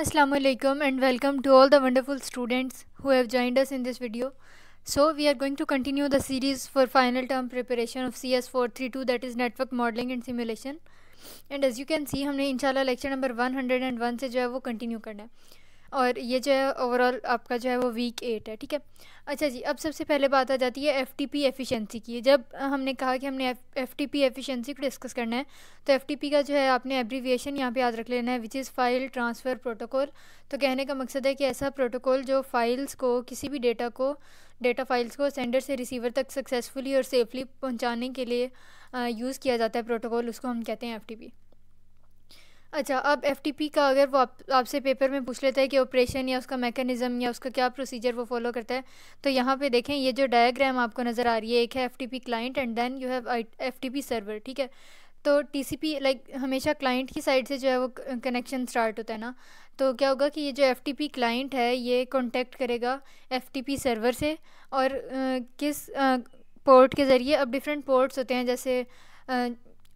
Assalamu alaikum and welcome to all the wonderful students who have joined us in this video. So we are going to continue the series for final term preparation of CS432 that is network modeling and simulation. as you can see, सी हमने inshallah lecture number 101 से we है वो continue और ये जो है overall आपका जो है वो वीक एट है ठीक है अच्छा जी अब सबसे पहले बात आ जाती है एफ टी पी एफिशेंसी की जब हमने कहा कि हमने एफ टी पी एफिशेंसी को डिस्कस करना है तो एफ टी पी का जो है आपने एब्रीविएशन यहाँ पे याद रख लेना है which is file transfer protocol तो कहने का मकसद है कि ऐसा प्रोटोकॉल जो फाइल्स को किसी भी डेटा को डेटा फाइल्स को सेंडर से रिसीवर तक सक्सेसफुली और सेफली पहुँचाने के लिए यूज़ किया जाता है प्रोटोकॉल उसको हम कहते हैं एफ टी पी अच्छा अब एफ का अगर वो आप आपसे पेपर में पूछ लेता है कि ऑपरेशन या उसका मैकेनिज़्म या उसका क्या प्रोसीजर वो फॉलो करता है तो यहाँ पे देखें ये जो डायग्राम आपको नज़र आ रही है एक है F client and then you have F server ठीक है तो टी लाइक हमेशा क्लाइंट की साइड से जो है वो कनेक्शन स्टार्ट होता है ना तो क्या होगा कि ये जो एफ क्लाइंट है ये कॉन्टेक्ट करेगा एफ सर्वर से और आ, किस आ, पोर्ट के ज़रिए अब डिफरेंट पोर्ट्स होते हैं जैसे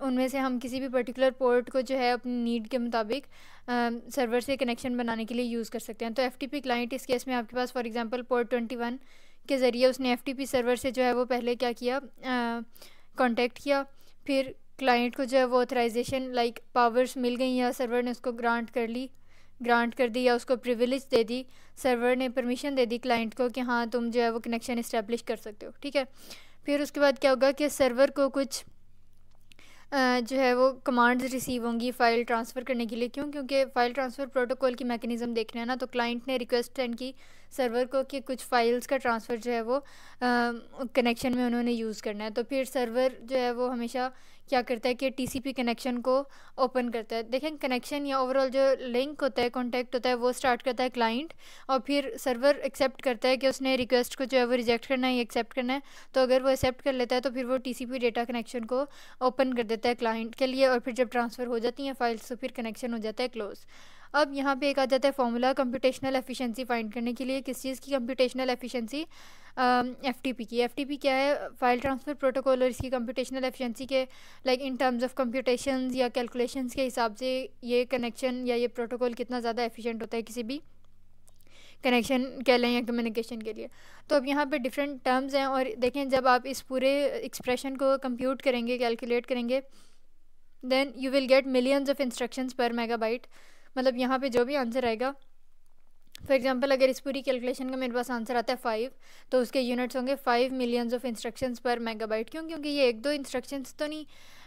उनमें से हम किसी भी पर्टिकुलर पोर्ट को जो है अपनी नीड के मुताबिक सर्वर से कनेक्शन बनाने के लिए यूज़ कर सकते हैं तो एफ क्लाइंट इस केस में आपके पास फॉर एग्ज़ाम्पल पोर्ट ट्वेंटी के ज़रिए उसने एफ सर्वर से जो है वो पहले क्या किया कॉन्टेक्ट किया फिर क्लाइंट को जो है वो ऑथराइजेशन लाइक पावर्स मिल गई या सर्वर ने उसको ग्रांट कर ली ग्रांट कर दी या उसको प्रिविलेज दे दी सर्वर ने परमिशन दे दी क्लाइंट को कि हाँ तुम जो है वो कनेक्शन इस्टेब्लिश कर सकते हो ठीक है फिर उसके बाद क्या होगा कि सर्वर को कुछ जो है वो कमांड्स रिसीव होंगी फ़ाइल ट्रांसफ़र करने के लिए क्यों क्योंकि फ़ाइल ट्रांसफ़र प्रोटोकॉल की मैकेनिज़्म देखना है ना तो क्लाइंट ने रिक्वेस्ट सेंड की सर्वर को कि कुछ फ़ाइल्स का ट्रांसफ़र जो है वो कनेक्शन में उन्होंने यूज़ करना है तो फिर सर्वर जो है वो हमेशा क्या करता है कि टीसीपी कनेक्शन को ओपन करता है देखें कनेक्शन या ओवरऑल जो लिंक होता है कॉन्टैक्ट होता है वो स्टार्ट करता है क्लाइंट और फिर सर्वर एक्सेप्ट करता है कि उसने रिक्वेस्ट को जो है वो रिजेक्ट करना है या एक्सेप्ट करना है तो अगर वो एक्सेप्ट कर लेता है तो फिर वो टी डेटा कनेक्शन को ओपन कर देता है क्लाइंट के लिए और फिर जब ट्रांसफ़र हो जाती हैं फाइल्स तो फिर कनेक्शन हो जाता है क्लोज़ अब यहाँ पे एक आ जाता है फॉर्मूला कंप्यूटेशनल एफिशिएंसी फाइंड करने के लिए किस चीज़ की कंप्यूटेशनल एफिशिएंसी एफटीपी की एफटीपी क्या है फाइल ट्रांसफ़र प्रोटोकॉल और इसकी कंप्यूटेशनल एफिशिएंसी के like in terms of computation या कैलकुलेशन के हिसाब से ये कनेक्शन या ये प्रोटोकॉल कितना ज़्यादा एफिशेंट होता है किसी भी कनेक्शन कह लें या कम्युनिकेशन के लिए तो अब यहाँ पे डिफरेंट टर्म्स हैं और देखें जब आप इस पूरे एक्सप्रेशन को कंप्यूट करेंगे कैलकुलेट करेंगे then you will get millions of instructions per megabyte मतलब यहाँ पे जो भी आंसर आएगा फॉर एग्जाम्पल अगर इस पूरी कैलकुलेशन का मेरे पास आंसर आता है फाइव तो उसके यूनिट्स होंगे five millions of instructions per megabyte क्यों क्योंकि ये एक दो इंस्ट्रक्शंस तो नहीं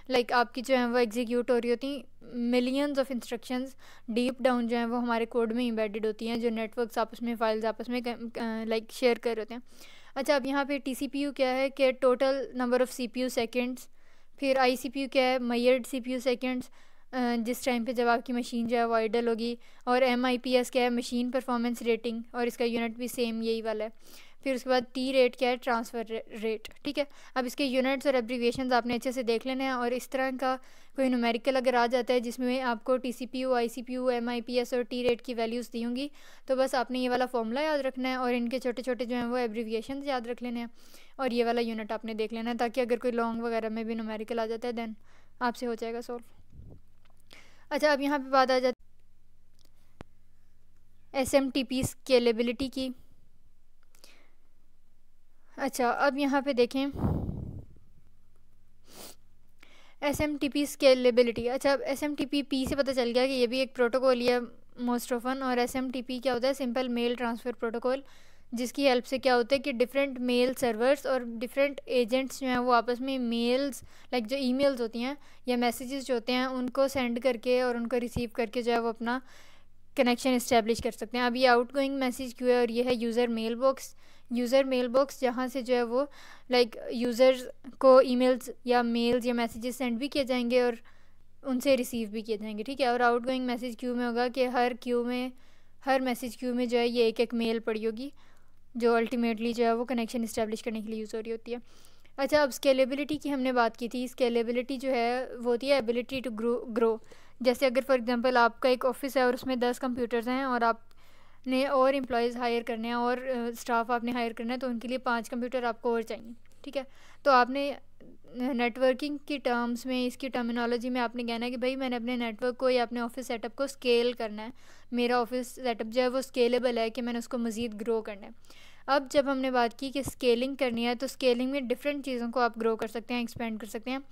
लाइक like, आपकी जो है वो एग्जीक्यूट हो रही होती millions of instructions deep down जो है वो हमारे कोड में इम्बेडेड होती हैं जो नेटवर्क्स आपस में फाइल्स आपस में लाइक शेयर कर रहे होते हैं अच्छा अब यहाँ पे टी क्या है कि total number of C P seconds फिर आई क्या है मैयर्ड सी पी सेकेंड्स जिस टाइम पे जब आपकी मशीन जो है वो आइडल होगी और एम आई पी एस क्या है मशीन परफॉर्मेंस रेटिंग और इसका यूनिट भी सेम यही वाला है फिर उसके बाद टी रेट क्या है ट्रांसफ़र रेट ठीक है अब इसके यूनिट्स और एब्रीविएशन आपने अच्छे से देख लेने हैं और इस तरह का कोई नुमेरिकल अगर आ जाता है जिसमें आपको T C P U I C P U M I P S और टी रेट की वैल्यूज़ दी होंगी तो बस आपने ये वाला फॉर्मूला याद रखना है और इनके छोटे छोटे जो हैं वो एब्रीविएशन याद रख लेने हैं और ये वाला यूनिट आपने देख लेना है ताकि अगर कोई लॉन्ग वगैरह में भी नुमेरिकल आ जाता है दैन आपसे हो जाएगा सॉल्व अच्छा अब यहाँ पे बात आ जाती S M T P scalability की अच्छा अब यहाँ पे देखें S M T P scalability अच्छा अब S M T P P से पता चल गया कि ये भी एक प्रोटोकॉल है मोस्ट ऑफन और एस एम टी पी क्या होता है सिंपल मेल ट्रांसफ़र प्रोटोकॉल जिसकी हेल्प से क्या होता है कि डिफरेंट मेल सर्वर्स और डिफरेंट एजेंट्स जो हैं वो आपस में मेल्स लाइक जो ई होती हैं या मैसेजेस जो होते हैं उनको सेंड करके और उनको रिसीव करके जो है वो अपना कनेक्शन इस्टेब्लिश कर सकते हैं अब ये आउट गोइंग मैसेज क्यों है और ये है user mail box user mail box जहाँ से जो है वो लाइक like, यूज़र्स को मेल्स या मेल्स या मैसेजेस सेंड भी किए जाएंगे और उनसे रिसीव भी किए जाएंगे ठीक है और आउट गोइंग मैसेज क्यू में होगा कि हर क्यू में हर मैसेज क्यू में जो है ये एक एक मेल पड़ी होगी जो अल्टीमेटली जो है वो कनेक्शन इस्टेब्लिश करने के लिए यूज़ हो रही होती है अच्छा अब स्केलेबिलिटी की हमने बात की थी स्केलेबिलिटी जो है वो होती है एबिलिटी टू ग्रो ग्रो जैसे अगर फॉर एग्जांपल आपका एक ऑफिस है और उसमें दस कंप्यूटर्स हैं और आपने और एम्प्लॉज़ हायर करने हैं और स्टाफ आपने हायर करना है तो उनके लिए पाँच कंप्यूटर आपको और चाहिए ठीक है तो आपने नेटवर्किंग की टर्म्स में इसकी टर्मिनोलॉजी में आपने कहना है कि भाई मैंने अपने नेटवर्क को या अपने ऑफिस सेटअप को स्केल करना है मेरा ऑफिस सेटअप जो है वो स्केलेबल है कि मैंने उसको मज़ीद ग्रो करना है अब जब हमने बात की कि स्केलिंग करनी है तो स्केलिंग में डिफरेंट चीज़ों को आप ग्रो कर सकते हैं एक्सपेंड कर सकते हैं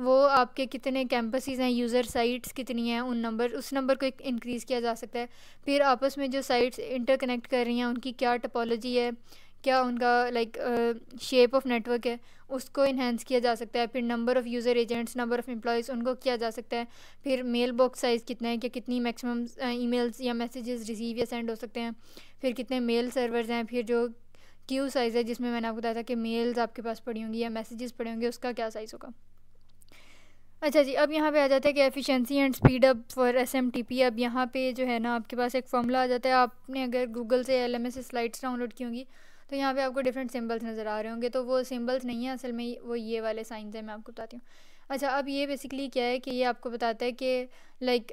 वो आपके कितने कैंपसेस हैं यूज़र साइट्स कितनी हैं उन नंबर उस नंबर को इंक्रीज़ किया जा सकता है फिर आपस में जो साइट्स इंटरकनेक्ट कर रही हैं उनकी क्या टपोलॉजी है क्या उनका लाइक शेप ऑफ नेटवर्क है उसको इन्हेंस किया जा सकता है फिर number of user agents number of employees उनको किया जा सकता है फिर मेल बॉक्स साइज़ कितना है क्या कितनी मैक्सिमम ईमेल्स या मैसेजेस रिसीव या सेंड हो सकते हैं फिर कितने मेल सर्वर्स हैं फिर जो क्यू साइज़ है जिसमें मैंने आपको बताया था कि मेल्स आपके पास पड़ी होंगी या मैसेजेस पड़े होंगे उसका क्या साइज़ होगा अच्छा जी अब यहाँ पे आ जाता है कि efficiency and speed up for S M T P अब यहाँ पे जो है ना आपके पास एक फॉर्मूला आ जाता है आपने अगर गूगल से L M S slides download की होंगी तो यहाँ पे आपको डिफरेंट सिम्बल्स नज़र आ रहे होंगे तो वो सिम्बल्स नहीं है असल में वो ये वाले साइंस हैं मैं आपको बताती हूँ अच्छा अब ये बेसिकली क्या है कि ये आपको बताता है कि लाइक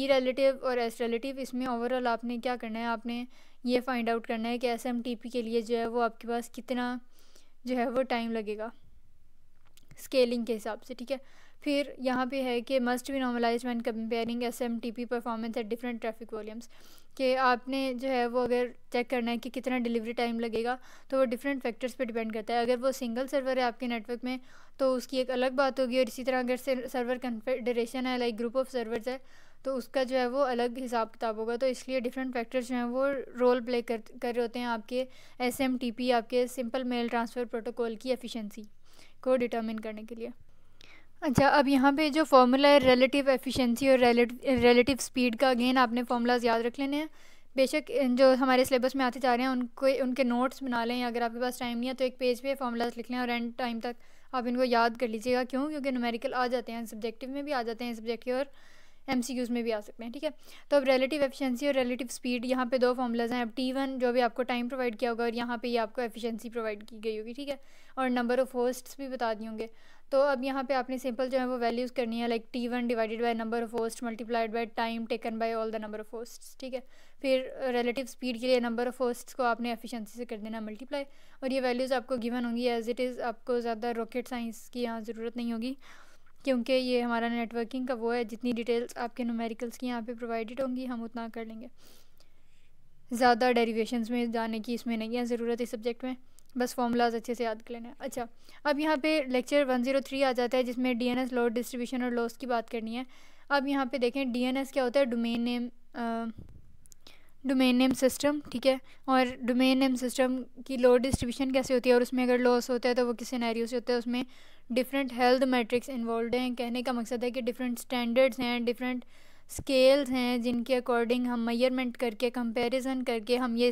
ई रिलेटिव और एस रिलेटिव इसमें ओवरऑल आपने क्या करना है आपने ये फाइंड आउट करना है कि एस एम टी पी के लिए जो है वो आपके पास कितना जो है वो टाइम लगेगा स्केलिंग के हिसाब से ठीक है फिर यहाँ पे है कि must be normalize when comparing S M T P performance at different traffic volumes कि आपने जो है वो अगर चेक करना है कि कितना डिलीवरी टाइम लगेगा तो वो डिफरेंट फैक्टर्स पे डिपेंड करता है अगर वो सिंगल सर्वर है आपके नेटवर्क में तो उसकी एक अलग बात होगी और इसी तरह अगर सर्वर कन्फेडरेशन है लाइक ग्रुप ऑफ सर्वर्स है तो उसका जो है वो अलग हिसाब किताब होगा तो इसलिए डिफरेंट फैक्टर्स जो हैं वो रोल प्ले कर कर रहे होते हैं आपके एस आपके सिंपल मेल ट्रांसफ़र प्रोटोकॉल की एफिशिएंसी को डिटर्मिन करने के लिए अच्छा अब यहाँ पे जो फार्मूला है रिलेटिव एफिशिएंसी और रिलेटिव स्पीड का अगेन आपने फार्मूलाज याद रख लेने हैं बेशक जो हमारे सिलेबस में आते जा रहे हैं उनको उनके नोट्स बना लें अगर आपके पास टाइम नहीं है तो एक पेज पे फार्मूलाज लिख लें और एंड टाइम तक आप इनको याद कर लीजिएगा क्यों क्योंकि नोमेरिकल आ जाते हैं सब्जेक्टिव में भी आ जाते हैं सब्जेक्टिव और एम में भी आ सकते हैं ठीक है तो अब रिलेटिव एफिशिएंसी और रिलेटिव स्पीड यहाँ पे दो फॉर्मूलाज हैं अब टी वन जो भी आपको टाइम प्रोवाइड किया होगा और यहाँ पे ये आपको एफिशिएंसी प्रोवाइड की गई होगी ठीक है और नंबर ऑफ होस्ट्स भी बता दिए होंगे तो अब यहाँ पे आपने सिंपल जो है वो वैल्यूज़ करनी है like T one divided by number of host multiplied by time taken by all the number of host ठीक है फिर रिलेटिव स्पीड के लिए नंबर ऑफ होस्ट को आपने एफिशिएंसी से कर देना मल्टीप्लाई और ये वैल्यूज़ आपको गिवन होंगी एज इट इज़ आपको ज़्यादा रॉकेट साइंस की यहाँ ज़रूरत नहीं होगी क्योंकि ये हमारा नेटवर्किंग का वो है जितनी डिटेल्स आपके नोमेरिकल्स की यहाँ पर प्रोवाइडेड होंगी हम उतना कर लेंगे ज़्यादा डेरीवेशन में जाने की इसमें नहीं है ज़रूरत इस सब्जेक्ट में बस फॉर्मूलाज अच्छे से याद कर लेना है अच्छा अब यहाँ पे लेक्चर 103 आ जाता है जिसमें D N S load distribution और लॉस की बात करनी है अब यहाँ पे देखें डी एन एस क्या होता है domain name domain name system ठीक है और डोमेन नेम सिस्टम की लोड डिस्ट्रीब्यूशन कैसे होती है और उसमें अगर लॉस होता है तो वो किस सिनेरियो से होता है उसमें डिफरेंट हेल्थ मेट्रिक्स इन्वॉल्व हैं कहने का मकसद है कि डिफरेंट स्टैंडर्ड्स हैं डिफरेंट स्केल्स हैं जिनके अकॉर्डिंग हम मेयरमेंट करके कंपैरिजन करके हम ये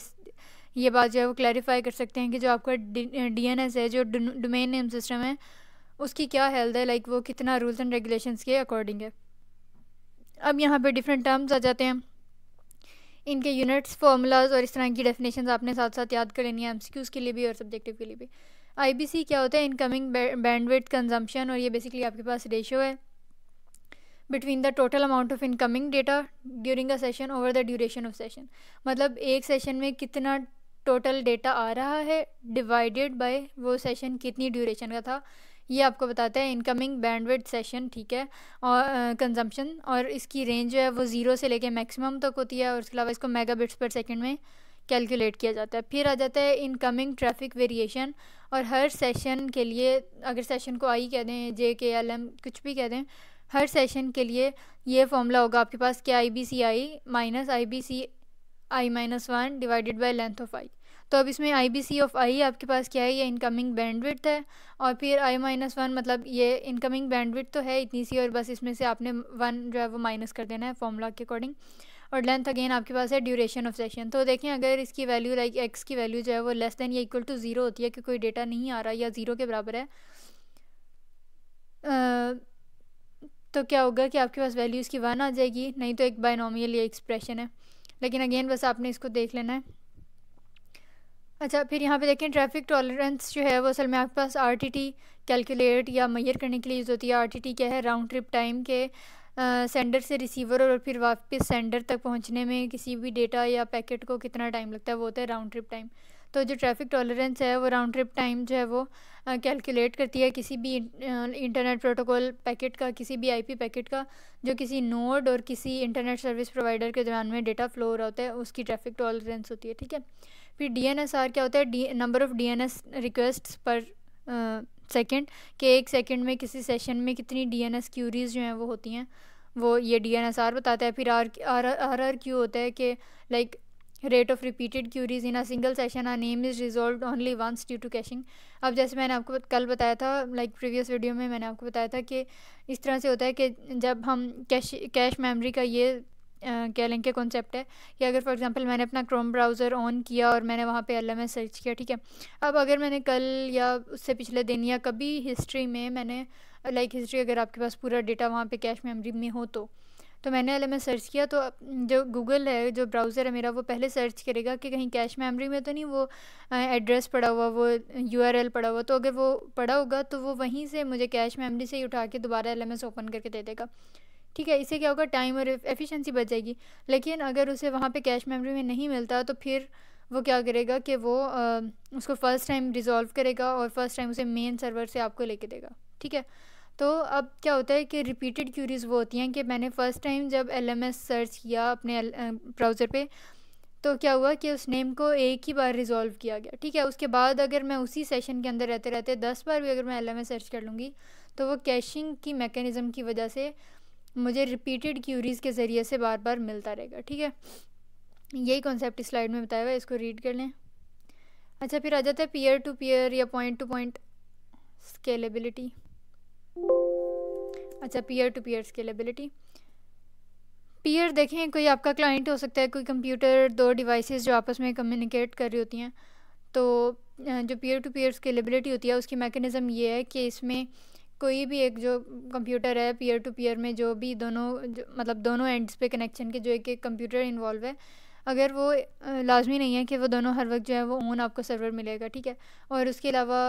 ये बात जो है वो क्लैरिफाई कर सकते हैं कि जो आपका डी एन एस है जो डोमेन नेम सिस्टम है उसकी क्या हेल्थ है लाइक वो कितना रूल्स एंड रेगुलेशंस के अकॉर्डिंग है अब यहाँ पे डिफरेंट टर्म्स आ जाते हैं इनके यूनिट्स फॉर्मूलाज और इस तरह की डेफिनेशन आपने साथ साथ याद कर लेनी है एम के लिए भी और सब्जेक्टिव के लिए भी आई क्या होता है इनकमिंग बैंडविड कंजम्पशन और ये बेसिकली आपके पास रेशो है between the total amount of incoming data during a session over the duration of session मतलब एक सेशन में कितना टोटल डेटा आ रहा है डिवाइडेड बाय वो सेशन कितनी ड्यूरेशन का था ये आपको बताता है इनकमिंग बैंडविड सेशन ठीक है और कंजम्पशन uh, और इसकी रेंज जो है वो ज़ीरो से लेके मैक्सिमम तक होती है और उसके अलावा इसको मेगा बिट्स पर सेकेंड में कैलकुलेट किया जाता है फिर आ जाता है इनकमिंग ट्रैफिक वेरिएशन और हर सेशन के लिए अगर सेशन को आई कह दें जे के एल एम कुछ भी कह दें हर सेशन के लिए ये फॉर्मूला होगा आपके पास क्या I B C I minus I B C I minus one divided by length of I तो अब इसमें आई बी सी ऑफ आई आपके पास क्या है ये इनकमिंग बैंडविड्थ है और फिर आई माइनस वन मतलब ये इनकमिंग बैंडविड्थ तो है इतनी सी और बस इसमें से आपने वन जो है वो माइनस कर देना है फॉर्मूला के अकॉर्डिंग और लेंथ अगेन आपके पास है ड्यूरेशन ऑफ सेशन तो देखें अगर इसकी वैल्यू लाइक एक्स की वैल्यू जो है वो लेस देन या इक्वल टू ज़ीरो होती है कि कोई डेटा नहीं आ रहा या ज़ीरो के बराबर है तो क्या होगा कि आपके पास वैल्यू इसकी वन आ जाएगी नहीं तो एक बायनॉमियल ये एक्सप्रेशन है लेकिन अगेन बस आपने इसको देख लेना है अच्छा फिर यहाँ पे देखें ट्रैफिक टॉलरेंस जो है वो असल में आपके पास आरटीटी कैलकुलेट या मैयर करने के लिए यूज़ होती है आरटीटी क्या है राउंड ट्रिप टाइम के सेंडर से रिसीवर और फिर वापस सेंडर तक पहुँचने में किसी भी डेटा या पैकेट को कितना टाइम लगता है वो होता है राउंड ट्रिप टाइम तो जो ट्रैफिक टॉलरेंस है वो राउंड ट्रिप टाइम जो है वो कैलकुलेट करती है किसी भी इंटरनेट प्रोटोकॉल पैकेट का किसी भी आईपी पैकेट का जो किसी नोड और किसी इंटरनेट सर्विस प्रोवाइडर के दौरान में डेटा फ्लो रहा होता है उसकी ट्रैफिक टॉलरेंस होती है ठीक है फिर डी क्या होता है D number of D request per second के एक सेकेंड में किसी सेशन में कितनी डी एन एस क्यूरीज जो हैं वो होती हैं वो ये डी एन एस आर बताता है फिर R R R R Q होता है कि like rate of repeated queries in a single session a name is resolve only once due to caching अब जैसे मैंने आपको कल बताया था लाइक प्रीवियस वीडियो में मैंने आपको बताया था कि इस तरह से होता है कि जब हम कैश कैश मेमोरी का ये लें लेंगे कॉन्सेप्ट है कि अगर फॉर एग्जांपल मैंने अपना क्रोम ब्राउज़र ऑन किया और मैंने वहाँ पे एल सर्च किया ठीक है अब अगर मैंने कल या उससे पिछले दिन या कभी हिस्ट्री में मैंने लाइक like हिस्ट्री अगर आपके पास पूरा डेटा वहाँ पे कैश मेमोरी में हो तो तो मैंने एल एम सर्च किया तो जो गूगल है जो ब्राउज़र है मेरा वो पहले सर्च करेगा कि कहीं कैश मेमोरी में तो नहीं वो एड्रेस पड़ा हुआ वो यू पड़ा हुआ तो अगर वो पड़ा होगा तो वो वहीं से मुझे कैश मेमोरी से ही उठा के दोबारा एल ओपन करके दे देगा ठीक है इससे क्या होगा टाइम और एफिशिएंसी बच जाएगी लेकिन अगर उसे वहाँ पे कैश मेमोरी में नहीं मिलता तो फिर वो क्या करेगा कि वो आ, उसको फ़र्स्ट टाइम रिजॉल्व करेगा और फर्स्ट टाइम उसे मेन सर्वर से आपको लेके देगा ठीक है तो अब क्या होता है कि रिपीटेड क्यूरीज वो होती हैं कि मैंने फ़र्स्ट टाइम जब एल सर्च किया अपने ब्राउज़र पर तो क्या हुआ कि उस नेम को एक ही बार रिजॉल्व किया गया ठीक है उसके बाद अगर मैं उसी सेशन के अंदर रहते रहते दस बार भी अगर मैं एल सर्च कर लूँगी तो वो कैशिंग की मैकेनिज़म की वजह से मुझे रिपीटेड क्यूरीज़ के ज़रिए से बार बार मिलता रहेगा ठीक है यही कॉन्सेप्ट स्लाइड में बताया हुआ है इसको रीड कर लें अच्छा फिर आ जाता है पीयर टू पीयर या पॉइंट टू पॉइंट स्केलेबिलिटी अच्छा peer to peer scalability peer देखें कोई आपका क्लाइंट हो सकता है कोई कंप्यूटर दो डिवाइसेस जो आपस में कम्युनिकेट कर रही होती हैं तो जो पीयर टू पीयर स्केलेबिलिटी होती है उसकी मैकेनिज़्म ये है कि इसमें कोई भी एक जो कंप्यूटर है पीयर टू पीयर में जो भी दोनों जो, मतलब दोनों एंड्स पे कनेक्शन के जो एक एक कंप्यूटर इन्वॉल्व है अगर वो लाजमी नहीं है कि वो दोनों हर वक्त जो है वो ऑन आपको सर्वर मिलेगा ठीक है और उसके अलावा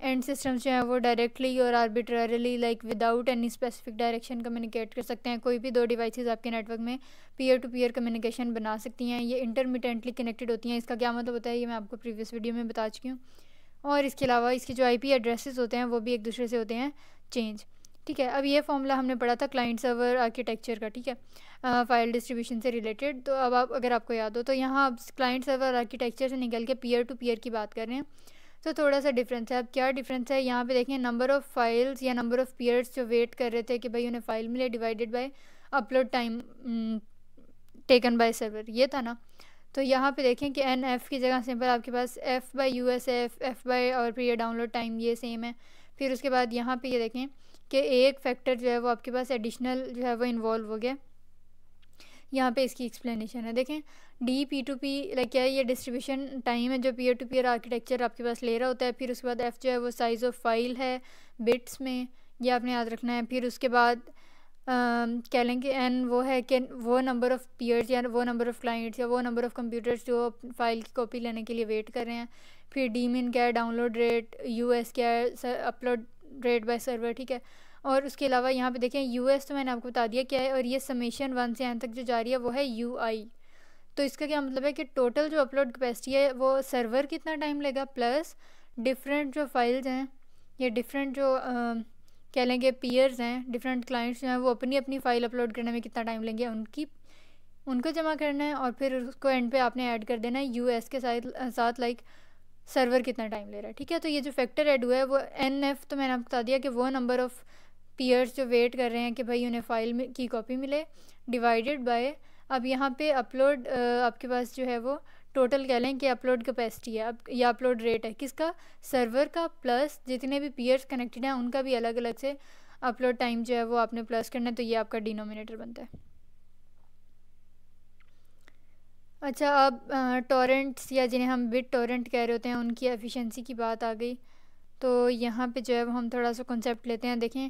एंड सिस्टम्स जो हैं वो डायरेक्टली और arbitrarily like without any specific direction communicate कर सकते हैं कोई भी दो डिवाइसेस आपके नेटवर्क में पीयर टू पीयर कम्युनिकेशन बना सकती हैं ये इंटरमीडियंटली कनेक्टेड होती हैं इसका क्या मतलब होता है ये मैं आपको प्रीवियस वीडियो में बता चुकी हूँ और इसके अलावा इसके जो पी एड्रेसेस होते हैं वो भी एक दूसरे से होते हैं चेंज ठीक है अब ये फॉर्मूला हमने पढ़ा था क्लाइंट सर्वर आर्किटेक्चर का ठीक है फाइल डिस्ट्रीब्यूशन से रिलेटेड तो अब आप अगर आपको याद हो तो यहाँ आप क्लाइंट सर्वर आर्किटेक्चर से निकल के पीयर टू पीयर की बात कर रहे हैं तो थोड़ा सा डिफरेंस है अब क्या डिफरेंस है यहाँ पे देखें नंबर ऑफ़ फाइल्स या नंबर ऑफ़ पीरियड्स जो वेट कर रहे थे कि भाई उन्हें फ़ाइल मिले divided by upload time taken by server ये था ना तो यहाँ पे देखें कि एन एफ़ की जगह सिंपल आपके पास F by u s F F by और फिर ये डाउनलोड टाइम ये सेम है फिर उसके बाद यहाँ पर ये देखें कि एक फैक्टर जो है वो आपके पास एडिशनल जो है वो इन्वॉल्व हो गया यहाँ पे इसकी एक्सप्लेनेशन है देखें D P to P like क्या है ये डिस्ट्रीब्यूशन टाइम है जो पीयर टू पीयर आर्किटेक्चर आपके पास ले रहा होता है फिर उसके बाद एफ़ जो है वो साइज़ ऑफ फाइल है बिट्स में ये आपने याद रखना है फिर उसके बाद कह लें कि एन वो है कि वो नंबर ऑफ़ पीयर्स या वो नंबर ऑफ़ क्लाइंट्स या वो नंबर ऑफ़ कंप्यूटर्स जो फाइल की कॉपी लेने के लिए वेट कर रहे हैं फिर डी मिन क्या है डाउनलोड रेट यू एस क्या है अपलोड रेट बाय सर्वर ठीक है और उसके अलावा यहाँ पे देखें यू एस तो मैंने आपको बता दिया क्या है और ये समेशन वन से एन तक जो जा रही है वो है यू आई तो इसका क्या मतलब है कि टोटल जो अपलोड कैपेसिटी है वो सर्वर कितना टाइम लेगा प्लस डिफरेंट जो फाइल्स हैं या डिफरेंट जो कह लेंगे पीयर्स हैं डिफरेंट क्लाइंट्स जो हैं वो अपनी अपनी फ़ाइल अपलोड करने में कितना टाइम लेंगे उनकी उनको जमा करना है और फिर उसको एंड पे आपने ऐड कर देना है यू के साथ साथ लाइक सर्वर कितना टाइम ले रहा है ठीक है तो ये जो फैक्टर ऐड हुआ है वो एन एफ तो मैंने आपको बता दिया कि वो नंबर ऑफ़ पीयर्स जो वेट कर रहे हैं कि भाई उन्हें फाइल की कॉपी मिले डिवाइडेड बाय अब यहाँ पे अपलोड आपके पास जो है वो टोटल कह लें कि अपलोड कैपेसिटी है अब या अपलोड रेट है किसका सर्वर का प्लस जितने भी पीयर्स कनेक्टेड हैं उनका भी अलग अलग से अपलोड टाइम जो है वो आपने प्लस करना है तो ये आपका डिनोमिनेटर बनता है अच्छा अब टोरेंट्स या जिन्हें हम बिट टोरेंट कह रहे होते हैं उनकी एफिशिएंसी की बात आ गई तो यहाँ पे जो है वो हम थोड़ा सा कॉन्सेप्ट लेते हैं देखें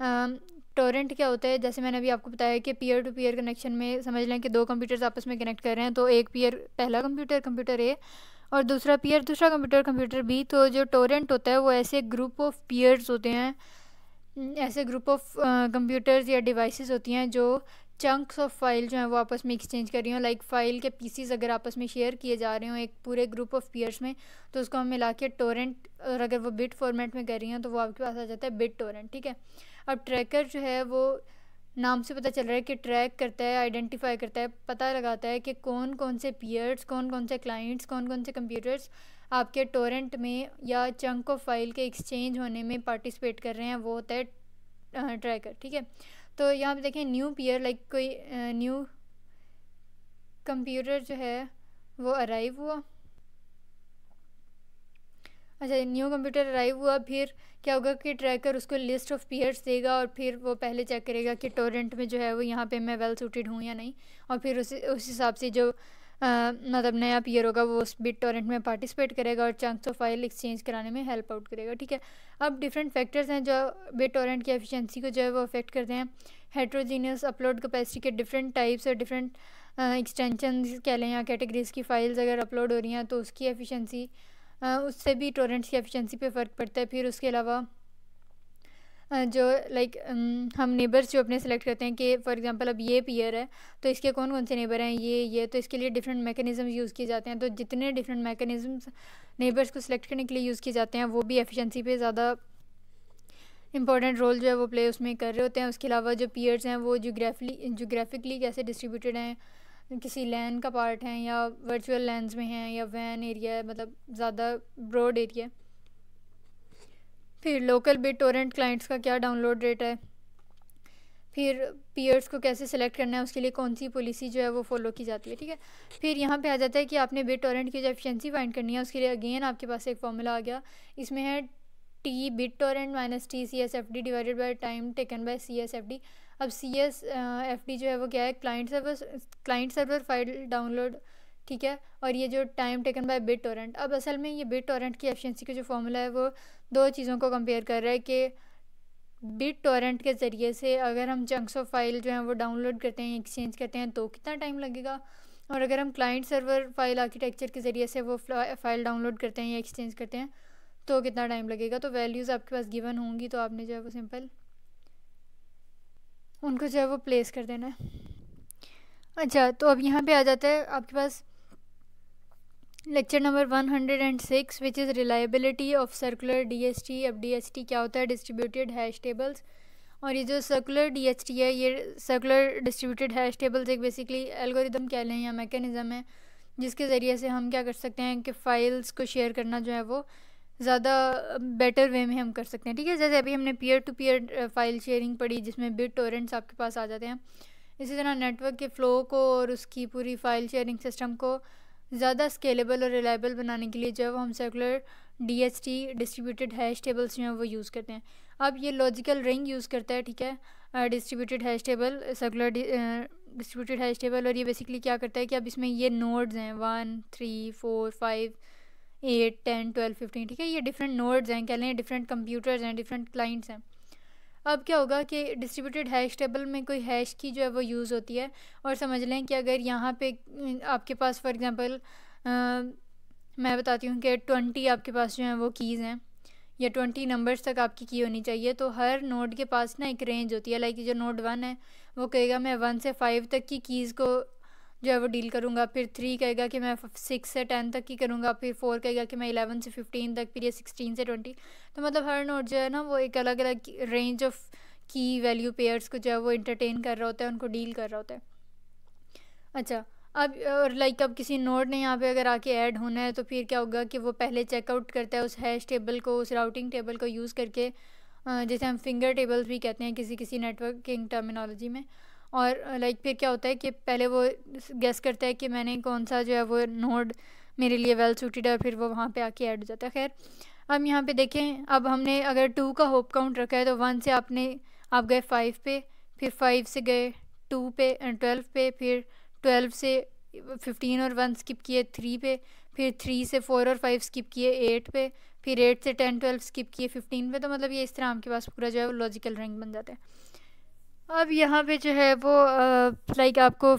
टोरेंट क्या होता है जैसे मैंने अभी आपको बताया कि पीयर टू पीयर कनेक्शन में समझ लें कि दो कंप्यूटर्स आपस में कनेक्ट कर रहे हैं तो एक पीयर पहला कंप्यूटर कंप्यूटर ए और दूसरा पीयर दूसरा कंप्यूटर कंप्यूटर बी तो जो टोरेंट होता है वो ऐसे ग्रुप ऑफ पीयर्स होते हैं ऐसे ग्रुप ऑफ कंप्यूटर्स या डिवाइसेस होती हैं जो चंक्स ऑफ फाइल जो हैं वो आपस में एक्सचेंज कर रही हूँ लाइक फाइल के पीसीज अगर आपस में शेयर किए जा रहे हो एक पूरे ग्रुप ऑफ पीयर्स में तो उसको हम मिला के टोरेंट और अगर वो बिट फॉर्मेट में कर रही हैं तो वो आपके पास आ जाता है बिट टोरेंट ठीक है अब ट्रैकर जो है वो नाम से पता चल रहा है कि ट्रैक करता है आइडेंटिफाई करता है पता लगाता है कि कौन कौन से पीयर्स कौन कौन से क्लाइंट्स कौन कौन से कंप्यूटर्स आपके टोरेंट में या चंक ऑफ फाइल के एक्सचेंज होने में पार्टिसिपेट कर रहे हैं वो होता है ट्रैकर ठीक है तो यहाँ पे देखें न्यू पीयर लाइक कोई न्यू कंप्यूटर जो है वो अराइव हुआ अच्छा न्यू कंप्यूटर अराइव हुआ फिर क्या होगा कि ट्रैकर उसको लिस्ट ऑफ पीयर्स देगा और फिर वो पहले चेक करेगा कि टोरेंट में जो है वो यहाँ पे मैं वेल सूटेड हूँ या नहीं और फिर उस उस हिसाब से जो मतलब नया पीयर होगा वो बिट टोरेंट में पार्टिसिपेट करेगा और चंक्स ऑफ फाइल एक्सचेंज कराने में हेल्प आउट करेगा ठीक है अब डिफरेंट फैक्टर्स हैं जो बिट टोरेंट की एफिशिएंसी को जो है वो अफेक्ट करते हैं हेट्रोजीनियस अपलोड कैपेसिटी के डिफरेंट टाइप्स और डिफरेंट एक्सटेंशन कह लें या कैटेगरीज की फ़ाइल्स अगर अपलोड हो रही हैं तो उसकी एफिशिएंसी उससे भी टोरेंट्स की एफिशिएंसी पे फ़र्क पड़ता है फिर उसके अलावा जो लाइक हम नेबर्स जो अपने सेलेक्ट करते हैं कि फॉर एग्जांपल अब ये पीयर है तो इसके कौन कौन से नेबर हैं ये ये तो इसके लिए डिफरेंट मैकेनिज़म्स यूज़ किए जाते हैं तो जितने डिफरेंट मैकेनिज़म्स नेबर्स को सिलेक्ट करने के लिए यूज़ किए जाते हैं वो भी एफिशेंसी पे ज़्यादा इंपॉर्टेंट रोल जो है वो प्ले उसमें कर रहे होते हैं उसके अलावा जो पीयर्स हैं वो जोग्राफली जोग्राफिकली कैसे डिस्ट्रीब्यूटेड हैं किसी लैन का पार्ट हैं या वर्चुअल लैंड में हैं या वैन एरिया मतलब ज़्यादा ब्रॉड एरिया फिर लोकल बिट टोरेंट क्लाइंट्स का क्या डाउनलोड रेट है फिर पीयर्स को कैसे सेलेक्ट करना है उसके लिए कौन सी पॉलिसी जो है वो फॉलो की जाती है ठीक है फिर यहाँ पे आ जाता है कि आपने बिट टोरेंट की जो एफिशिएंसी फाइंड करनी है उसके लिए अगेन आपके पास एक फॉर्मूला आ गया इसमें है T bit torrent minus T C S F D divided by time taken by C S F D अब सी एस एफ डी जो है वो क्या है client server client server file download ठीक है और ये जो time taken by bit torrent अब असल में ये बिट टोरेंट की एफिशिएंसी का जो फॉर्मूला है वो दो चीज़ों को कंपेयर कर रहा है कि बिट टोरेंट के ज़रिए से अगर हम चंक्स ऑफ फाइल जो है वो डाउनलोड करते हैं एक्सचेंज करते हैं तो कितना टाइम लगेगा और अगर हम क्लाइंट सर्वर फाइल आर्किटेक्चर के ज़रिए से वो फाइल डाउनलोड करते हैं या एक्सचेंज करते हैं तो कितना टाइम लगेगा तो वैल्यूज़ आपके पास गिवन होंगी तो आपने जो है वो सिंपल उनको जो है वो प्लेस कर देना है अच्छा तो अब यहाँ पे आ जाता है आपके पास lecture number 106 which is reliability of circular DST अब डीएसटी क्या होता है डिस्ट्रीब्यूटेड हैश टेबल्स और ये जो सर्कुलर डीएसटी है ये सर्कुलर डिस्ट्रीब्यूटेड हैश टेबल्स एक बेसिकली एल्गोरिदम कह लें या मैकेनिज़्म है जिसके ज़रिए से हम क्या कर सकते हैं कि फ़ाइल्स को शेयर करना जो है वो ज़्यादा बेटर वे में हम कर सकते हैं ठीक है जैसे अभी हमने peer to peer file sharing पढ़ी जिसमें बिट टोरेंट्स आपके पास आ जाते हैं इसी तरह नेटवर्क के फ़्लो को और उसकी पूरी फाइल शेयरिंग सिस्टम को ज़्यादा स्केलेबल और रिलायबल बनाने के लिए जब हम circular D S T distributed hash tables जो हैं वो यूज़ करते हैं अब ये लॉजिकल रिंग यूज़ करता है ठीक है distributed hash table circular distributed hash table और ये बेसिकली क्या करता है कि अब इसमें ये नोड्स हैं one three four five eight ten twelve fifteen ठीक है ये डिफरेंट नोड्स हैं कह लें डिफरेंट कंप्यूटर्स हैं डिफरेंट क्लाइंट्स हैं अब क्या होगा कि डिस्ट्रीब्यूटेड हैश टेबल में कोई हैश की जो है वो यूज़ होती है और समझ लें कि अगर यहाँ पे आपके पास फॉर एग्ज़ाम्पल मैं बताती हूँ कि ट्वेंटी आपके पास जो है वो कीज़ हैं या ट्वेंटी नंबर्स तक आपकी की होनी चाहिए तो हर नोड के पास ना एक रेंज होती है लाइक जो नोड वन है वो कहेगा मैं वन से फाइव तक की कीज़ को जो है वो डील करूँगा फिर थ्री कहेगा कि मैं सिक्स से टेन तक की करूँगा फिर फोर कहेगा कि मैं इलेवन से फिफ्टीन तक फिर ये सिक्सटीन से ट्वेंटी तो मतलब हर नोट जो है ना वो एक अलग अलग range of key value pairs को जो है वो इंटरटेन कर रहा होता है उनको डील कर रहा होता है अच्छा अब और लाइक अब किसी नोड ने यहाँ पे अगर आके ऐड होना है तो फिर क्या होगा कि वो पहले चेकआउट करता है उस हैश टेबल को उस राउटिंग टेबल को यूज़ करके जैसे हम फिंगर टेबल्स भी कहते हैं किसी किसी नेटवर्किंग टर्मिनोलॉजी में और लाइक फिर क्या होता है कि पहले वो गेस करता है कि मैंने कौन सा जो है वो नोड मेरे लिए वेल सूटेड है फिर वो वहाँ पे आके ऐड हो जाता है खैर अब यहाँ पे देखें अब हमने अगर टू का होप काउंट रखा है तो वन से आपने आप गए फाइव पे फिर फाइव से गए टू पे ट्वेल्व पे फिर ट्वेल्व से फिफ्टीन और वन स्किप किए थ्री पे फिर थ्री से फोर और फाइव स्किप किए एट पे फिर एट से टेन ट्वेल्व स्किप किए फिफ्टीन पे तो मतलब ये इस तरह आपके पास पूरा जो है वो लॉजिकल रैंक बन जाता है अब यहाँ पे जो है वो लाइक आपको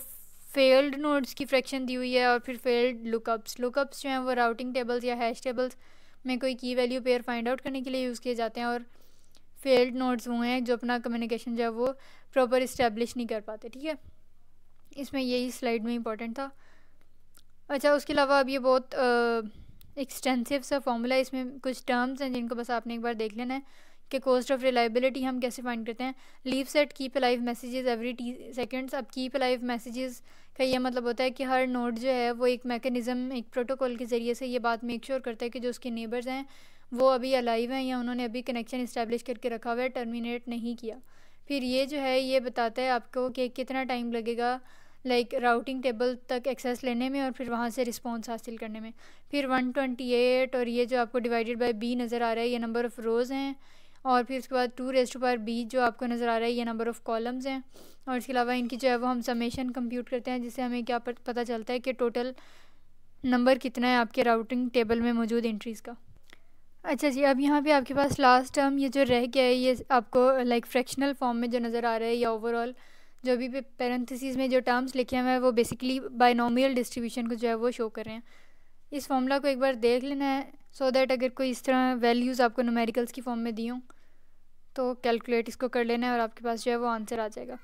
फेल्ड नोड्स की फ्रैक्शन दी हुई है और फिर फेल्ड लुकअप्स लुकअप्स जो हैं वो राउटिंग टेबल्स या हैश टेबल्स में कोई की वैल्यू पेयर फाइंड आउट करने के लिए यूज़ किए जाते हैं और फेल्ड नोड्स वो हैं जो अपना कम्युनिकेशन जो है वो प्रॉपर इस्टेब्लिश नहीं कर पाते ठीक है इसमें यही स्लाइड में इंपॉर्टेंट था अच्छा उसके अलावा अब ये बहुत एक्सटेंसिव सा फॉर्मूला है इसमें कुछ टर्म्स हैं जिनको बस आपने एक बार देख लेना है कि कॉस्ट ऑफ रिलायबिलिटी हम कैसे फाइंड करते हैं leave set keep alive messages every T seconds अब कीप अलाइव मैसेजेस का ये मतलब होता है कि हर नोट जो है वो एक मैकेनिज़म एक प्रोटोकॉल के ज़रिए से ये बात मेक श्योर करता है कि जो उसके नेबर्स हैं वो अभी अलाइव हैं या उन्होंने अभी कनेक्शन इस्टेब्लिश करके रखा हुआ है टर्मिनेट नहीं किया फिर ये जो है ये बताता है आपको कि कितना टाइम लगेगा लाइक राउटिंग टेबल तक एक्सेस लेने में और फिर वहाँ से रिस्पॉन्स हासिल करने में फिर 128 और ये जो आपको डिवाइडेड बाय बी नज़र आ रहा है ये नंबर ऑफ़ रोज़ हैं और फिर उसके बाद टू रेस्ट पर बी जो आपको नज़र आ रहा है ये नंबर ऑफ़ कॉलम्स हैं और इसके अलावा इनकी जो है वो हम समेशन कंप्यूट करते हैं जिससे हमें क्या पता चलता है कि टोटल नंबर कितना है आपके राउटिंग टेबल में मौजूद एंट्रीज़ का अच्छा जी अब यहाँ पे आपके पास लास्ट टर्म ये जो रह गया है ये आपको लाइक फ्रैक्शनल फॉर्म में जो नज़र आ रहा है या ओवरऑल जो भी पेरेंथिस में जो टर्म्स लिखे हुए हैं वो बेसिकली बायनोमियल डिस्ट्रीब्यूशन को जो है वो शो कर रहे हैं इस फॉर्मूला को एक बार देख लेना है सो so दैट अगर कोई इस तरह वैल्यूज़ आपको नोमेरिकल्स की फॉर्म में दी हूँ तो कैलकुलेट इसको कर लेना है और आपके पास जो है वो आंसर आ जाएगा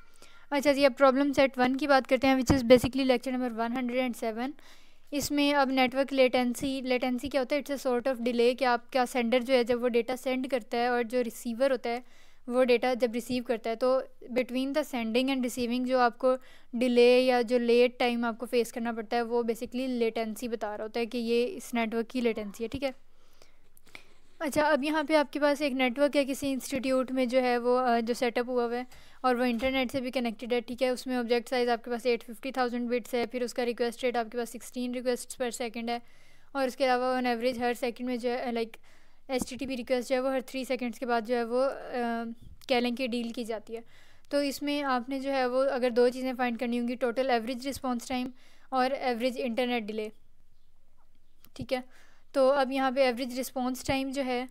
अच्छा जी अब प्रॉब्लम सेट वन की बात करते हैं which is basically lecture number one hundred and seven इसमें अब नेटवर्क लेटेंसी लेटेंसी क्या होता है it's a sort of delay कि आपका सेंडर जो है जब वो डेटा सेंड करता है और जो रिसीवर होता है वो डेटा जब रिसीव करता है तो between the sending and receiving जो आपको डिले या जो लेट टाइम आपको फेस करना पड़ता है वो बेसिकली लेटेंसी बता रहा होता है कि ये इस नेटवर्क की लेटेंसी है ठीक है अच्छा अब यहाँ पे आपके पास एक नेटवर्क है किसी इंस्टीट्यूट में जो है वो जो सेटअप हुआ हुआ है और वो इंटरनेट से भी कनेक्टेड है ठीक है उसमें ऑब्जेक्ट साइज़ आपके पास एट फिफ्टी थाउजेंड बिट्स है फिर उसका रिक्वेस्ट रेट आपके पास सिक्सटीन रिक्वेस्ट पर सेकेंड है और उसके अलावा ऑन एवरेज हर सेकेंड में जो है लाइक like, पी रिक्वेस्ट जो है वो हर थ्री सेकेंड्स के बाद जो है वो कह लें कि डील की जाती है तो इसमें आपने जो है वो अगर दो चीज़ें फाइंड करनी होंगी टोटल एवरेज रिस्पॉन्स टाइम और एवरेज इंटरनेट डिले ठीक है तो अब यहाँ पे एवरेज रिस्पॉन्स टाइम जो है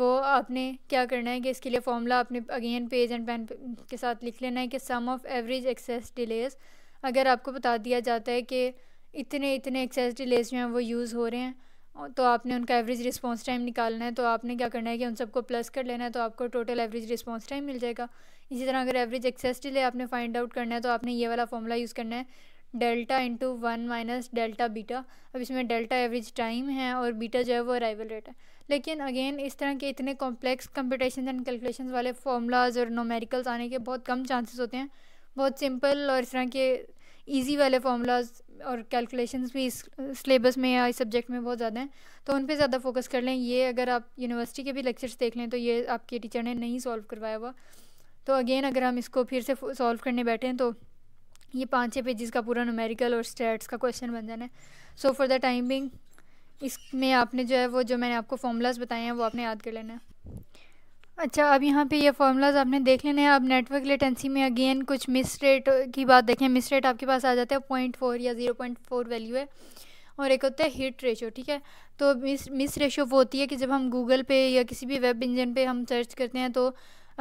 वो आपने क्या करना है कि इसके लिए फॉर्मूला आपने अगेन पेज एंड पेन के साथ लिख लेना है कि sum of average access delays अगर आपको बता दिया जाता है कि इतने इतने एक्सेस डिलेज जो हैं वो यूज़ हो रहे हैं तो आपने उनका एवरेज रिस्पांस टाइम निकालना है तो आपने क्या करना है कि उन सबको प्लस कर लेना है तो आपको टोटल एवरेज रिस्पांस टाइम मिल जाएगा इसी तरह अगर एवरेज एक्सेस डिले आपने फाइंड आउट करना है तो आपने ये वाला फॉर्मूला यूज़ करना है delta into one minus delta beta अब इसमें डेल्टा एवरेज टाइम है और बीटा जो है वो अराइवल रेट है लेकिन अगेन इस तरह के इतने कॉम्प्लेक्स कंपटीशन एंड कैलकुलेशन वाले फॉर्मूलाज और नोमेरिकल्स आने के बहुत कम चांसेस होते हैं बहुत सिंपल और इस तरह के ईजी वाले फॉर्मूलाज और कैलकुलेशंस भी इस सिलेबस में या इस सब्जेक्ट में बहुत ज़्यादा हैं तो उन पर ज़्यादा फोकस कर लें ये अगर आप यूनिवर्सिटी के भी लेक्चर्स देख लें तो ये आपके टीचर ने नहीं सॉल्व करवाया हुआ तो अगेन अगर हम इसको फिर से सॉल्व करने बैठे हैं तो ये पाँच छः पेजेस का पूरा नोमेरिकल और स्टेट्स का क्वेश्चन बन जाना है so for the time being इसमें आपने जो है वो जो मैंने आपको फॉर्मूलाज बताए हैं वो आपने याद कर लेना है अच्छा अब यहाँ पे ये फार्मूलाज आपने देख लेने हैं अब नेटवर्क लेटेंसी में अगेन कुछ मिस रेट की बात देखें मिस रेट आपके पास आ जाता है पॉइंट फोर या ज़ीरो पॉइंट फोर वैल्यू है और एक होता है हिट रेशो ठीक है तो मिस मिस रेशो वो होती है कि जब हम गूगल पे या किसी भी वेब इंजन पे हम सर्च करते हैं तो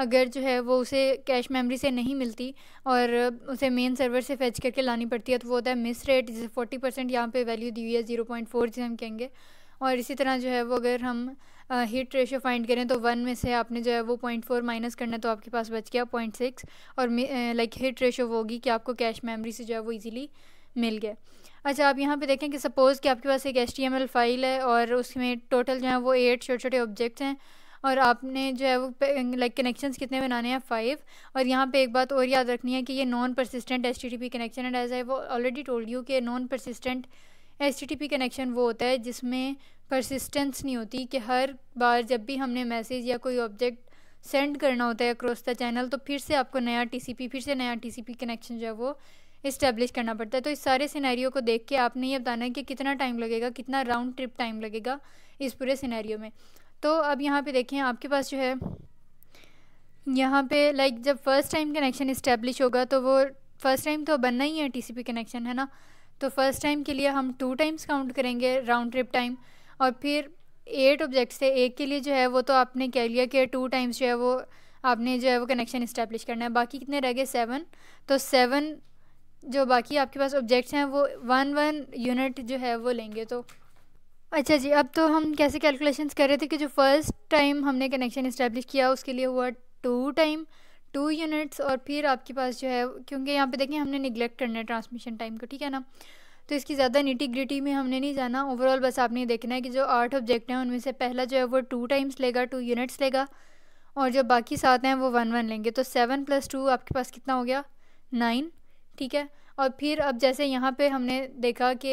अगर जो है वो उसे कैश मेमोरी से नहीं मिलती और उसे मेन सर्वर से फेच करके लानी पड़ती है तो वो होता है मिस रेट जैसे फोर्टी परसेंट यहाँ पर वैल्यू दी हुई है ज़ीरो पॉइंट फोर जिसे हम कहेंगे और इसी तरह जो है वो अगर हम हीट रेशो फाइंड करें तो वन में से आपने जो है वो पॉइंट फोर माइनस करना तो आपके पास बच गया पॉइंट सिक्स और लाइक हीट रेशो वो होगी कि आपको कैश मेमोरी से जो है वो ईजिली मिल गया अच्छा आप यहाँ पे देखें कि सपोज़ कि आपके पास एक एल फाइल है और उसमें टोटल जो है वो एट छोटे छोटे ऑब्जेक्ट्स हैं और आपने जो है वो लाइक कनेक्शंस कितने बनाने हैं फाइव और यहाँ पे एक बात और याद रखनी है कि ये non persistent P connection and as I वो ऑलरेडी टोल्ड यू कि नॉन परसिस्टेंट पी कनेक्शन वो होता है जिसमें परसिस्टेंस नहीं होती कि हर बार जब भी हमने मैसेज या कोई ऑब्जेक्ट सेंड करना होता है अक्रॉस द चैनल तो फिर से आपको नया टीसीपी फिर से नया टीसीपी कनेक्शन जो है वो इस्टेब्लिश करना पड़ता है तो इस सारे सिनेरियो को देख के आपने ये बताना है कि कितना टाइम लगेगा कितना राउंड ट्रिप टाइम लगेगा इस पूरे सिनेरियो में तो अब यहाँ पे देखें आपके पास जो है यहाँ पे लाइक जब फर्स्ट टाइम कनेक्शन इस्टेब्लिश होगा तो वो फर्स्ट टाइम तो बनना ही है टी कनेक्शन है ना तो फर्स्ट टाइम के लिए हम टू टाइम्स काउंट करेंगे राउंड ट्रिप टाइम और फिर एट ऑब्जेक्ट से एक के लिए जो है वो तो आपने कह लिया कि टू टाइम्स जो है वो आपने जो है वो कनेक्शन इस्टेब्लिश करना है बाकी कितने रह गए सेवन तो सेवन जो बाकी आपके पास ऑब्जेक्ट्स हैं वो वन वन यूनिट जो है वो लेंगे तो अच्छा जी अब तो हम कैसे कैलकुलेशंस कर रहे थे कि जो फर्स्ट टाइम हमने कनेक्शन इस्टेब्लिश किया उसके लिए हुआ टू टाइम टू यूनिट्स और फिर आपके पास जो है क्योंकि यहाँ पे देखें हमने निगलेक्ट करना है ट्रांसमिशन टाइम को ठीक है ना तो इसकी ज़्यादा निटी ग्रिटी में हमने नहीं जाना ओवरऑल बस आपने देखना है कि जो आठ ऑब्जेक्ट हैं उनमें से पहला जो है वो टू टाइम्स लेगा टू यूनिट्स लेगा और जो बाकी सात हैं वो वन वन लेंगे तो सेवन प्लस टू आपके पास कितना हो गया नाइन ठीक है और फिर अब जैसे यहाँ पे हमने देखा कि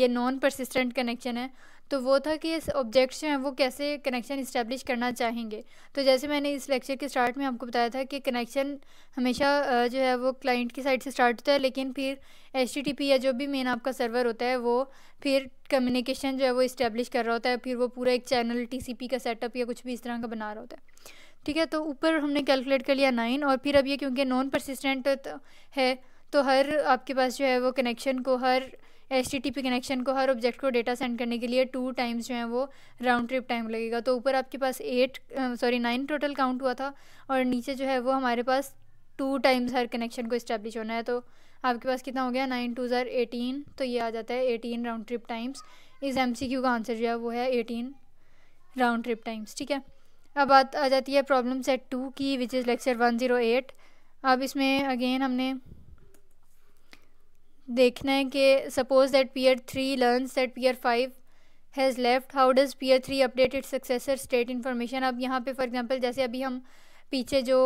ये नॉन परसिस्टेंट कनेक्शन है तो वो था कि इस ऑब्जेक्ट्स जो हैं वो कैसे कनेक्शन इस्टेब्लिश करना चाहेंगे तो जैसे मैंने इस लेक्चर के स्टार्ट में आपको बताया था कि कनेक्शन हमेशा जो है वो क्लाइंट की साइड से स्टार्ट होता है लेकिन फिर एच या जो भी मेन आपका सर्वर होता है वो फिर कम्युनिकेशन जो है वो इस्टेब्लिश कर रहा होता है फिर वो पूरा एक चैनल टी का सेटअप या कुछ भी इस तरह का बना रहा होता है ठीक है तो ऊपर हमने कैलकुलेट कर लिया नाइन और फिर अब ये क्योंकि नॉन परसिस्टेंट है तो हर आपके पास जो है वो कनेक्शन को हर पी कनेक्शन को हर ऑब्जेक्ट को डेटा सेंड करने के लिए टू टाइम्स जो है वो राउंड ट्रिप टाइम लगेगा तो ऊपर आपके पास eight sorry nine total count हुआ था और नीचे जो है वो हमारे पास टू टाइम्स हर कनेक्शन को इस्टेब्लिश होना है तो आपके पास कितना हो गया नाइन टू ज़ार एटीन तो ये आ जाता है एटीन राउंड ट्रिप टाइम्स इस एम सी क्यू का आंसर जो है वो है एटीन राउंड ट्रिप टाइम्स ठीक है अब बात आ जाती है प्रॉब्लम सेट टू की which is lecture one zero eight अब इसमें अगेन हमने देखना है कि suppose that peer three learn that peer five has left how does peer three update it successor state information अब यहाँ पे फॉर एग्जांपल जैसे अभी हम पीछे जो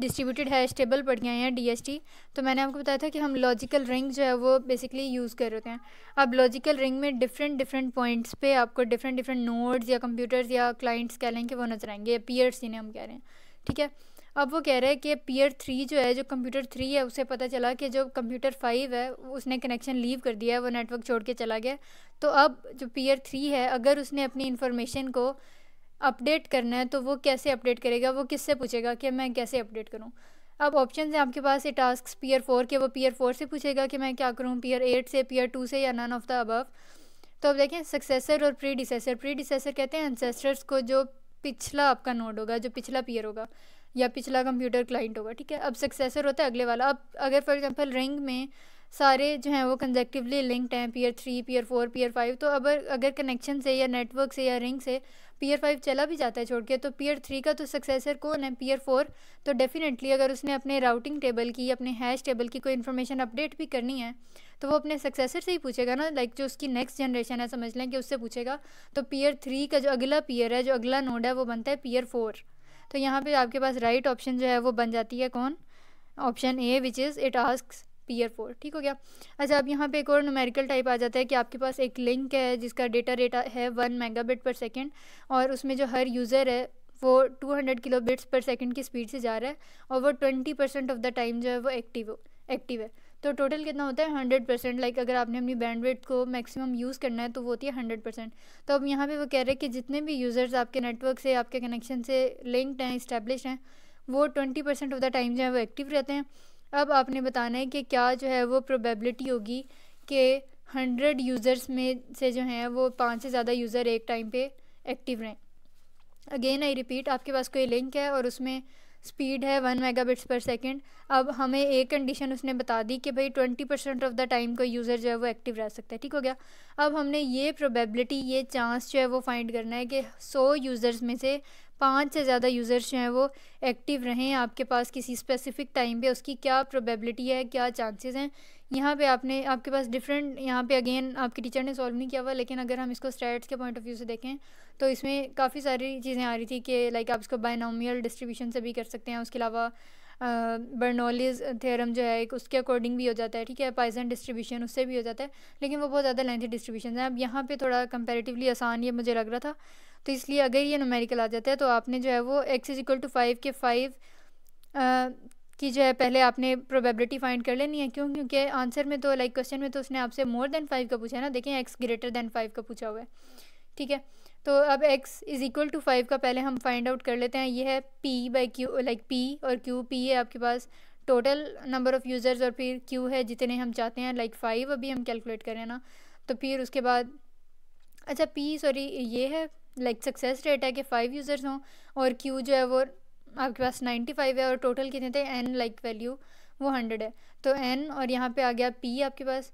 डिस्ट्रीब्यूटेड हैश टेबल पढ़ गए हैं डीएसटी तो मैंने आपको बताया था कि हम लॉजिकल रिंग जो है वो बेसिकली यूज़ कर रहे हैं अब लॉजिकल रिंग में डिफरेंट डिफरेंट पॉइंट्स पे आपको डिफरेंट डिफरेंट नोड्स या कंप्यूटर्स या क्लाइंट्स कह लें कि वो नजर आएंगे पीयर्स जिन्हें हम कह रहे हैं ठीक है अब वो कह रहे हैं कि पीयर थ्री जो है जो कंप्यूटर थ्री है उसे पता चला कि जो कंप्यूटर फाइव है उसने कनेक्शन लीव कर दिया है वो नेटवर्क छोड़ के चला गया तो अब जो पीयर थ्री है अगर उसने अपनी इन्फॉर्मेशन को अपडेट करना है तो वो कैसे अपडेट करेगा वो किससे पूछेगा कि मैं कैसे अपडेट करूँ अब ऑप्शन हैं आपके पास ये टास्क पीयर फोर के वो पीयर फोर से पूछेगा कि मैं क्या करूँ पीयर एट से पीयर टू से या नन ऑफ द अबव तो अब देखें सक्सेसर और प्री डिसेसर प्री डिसेसर कहते हैं एनसेस्टर्स को जो पिछला आपका नोड होगा जो पिछला पीयर होगा या पिछला कंप्यूटर क्लाइंट होगा ठीक है अब सक्सेसर होता है अगले वाला अब अगर फॉर एग्जांपल रिंग में सारे जो हैं वो कंजेक्टिवली लिंक्ड हैं peer three peer four peer five तो अब अगर कनेक्शन से या नेटवर्क से या रिंग से पीयर फाइव चला भी जाता है छोड़ के तो पीयर थ्री का तो सक्सेसर कौन है पीयर फोर तो डेफिनेटली अगर उसने अपने राउटिंग टेबल की अपने हैश टेबल की कोई इन्फॉर्मेशन अपडेट भी करनी है तो वो अपने सक्सेसर से ही पूछेगा ना लाइक जो उसकी नेक्स्ट जनरेशन है समझ लें कि उससे पूछेगा तो पीयर थ्री का जो अगला पीयर है जो अगला नोड है वो बनता है पीयर फोर तो यहाँ पे आपके पास राइट right ऑप्शन जो है वो बन जाती है कौन option A which is it ask peer four ठीक हो गया अच्छा अब यहाँ पे एक और नोमेरिकल टाइप आ जाता है कि आपके पास एक लिंक है जिसका डेटा रेटा है वन मेगाबिट पर सेकेंड और उसमें जो हर यूज़र है वो 200 किलोबिट्स पर सेकंड की स्पीड से जा रहा है और वो 20 परसेंट ऑफ द टाइम जो है वो एक्टिव हो एक्टिव है तो टोटल कितना होता है हंड्रेड परसेंट लाइक अगर आपने अपनी बैंडविड को मैक्सिमम यूज़ करना है तो वो होती है हंड्रेड परसेंट तो अब यहाँ पे वो कह रहे हैं कि जितने भी यूज़र्स आपके नेटवर्क से आपके कनेक्शन से लिंक्ड हैं इस्टेब्लिश हैं वो twenty percent of the time जो है वो एक्टिव रहते हैं अब आपने बताना है कि क्या जो है वो प्रोबेबिलिटी होगी कि हंड्रेड यूज़र्स में से जो हैं वो पाँच से ज़्यादा यूज़र एक टाइम पे एक्टिव रहें अगेन आई रिपीट आपके पास कोई लिंक है और उसमें स्पीड है वन मेगाबिट्स पर सेकंड अब हमें एक कंडीशन उसने बता दी कि भाई twenty percent of the time का यूज़र जो है वो एक्टिव रह सकता है ठीक हो गया अब हमने ये प्रोबेबिलिटी ये चांस जो है वो फाइंड करना है कि सौ यूज़र्स में से पाँच से ज़्यादा यूज़र्स जो हैं वो एक्टिव रहें आपके पास किसी स्पेसिफ़िक टाइम पे उसकी क्या प्रोबेबिलिटी है क्या चांसेस हैं यहाँ पे आपने आपके पास डिफरेंट यहाँ पे अगेन आपके टीचर ने सॉल्व नहीं किया हुआ लेकिन अगर हम इसको स्टैट्स के पॉइंट ऑफ व्यू से देखें तो इसमें काफ़ी सारी चीज़ें आ रही थी कि लाइक आप इसको बायनोमियल डिस्ट्रीब्यूशन से भी कर सकते हैं उसके अलावा बर्नोलिज थ्योरम जो है एक उसके अकॉर्डिंग भी हो जाता है ठीक है पाइजन डिस्ट्रीब्यूशन उससे भी हो जाता है लेकिन वो बहुत ज़्यादा लेंथी डिस्ट्रीब्यूशन है अब यहाँ पे थोड़ा कंपेरेटिवली आसान ये मुझे लग रहा था तो इसलिए अगर ये नोमेरिकल आ जाता है तो आपने जो है वो x is equal to five के फाइव कि जो है पहले आपने प्रोबेबिलिटी फाइंड कर लेनी है क्यों क्योंकि आंसर में तो लाइक like, क्वेश्चन में तो उसने आपसे मोर देन फाइव का पूछा है ना देखें एक्स ग्रेटर देन फाइव का पूछा हुआ है ठीक है तो अब x is equal to five का पहले हम फाइंड आउट कर लेते हैं ये है p by q like p और क्यू पी है आपके पास टोटल नंबर ऑफ़ यूज़र्स और फिर क्यू है जितने हम चाहते हैं लाइक like फाइव अभी हम कैलकुलेट करें ना तो फिर उसके बाद अच्छा पी सॉरी ये है लाइक सक्सेस रेट है कि फ़ाइव यूज़र्स हों और क्यू जो है वो आपके पास नाइन्टी फाइव है और टोटल कितने थे एन लाइक वैल्यू वो हंड्रेड है तो एन और यहाँ पे आ गया पी आपके पास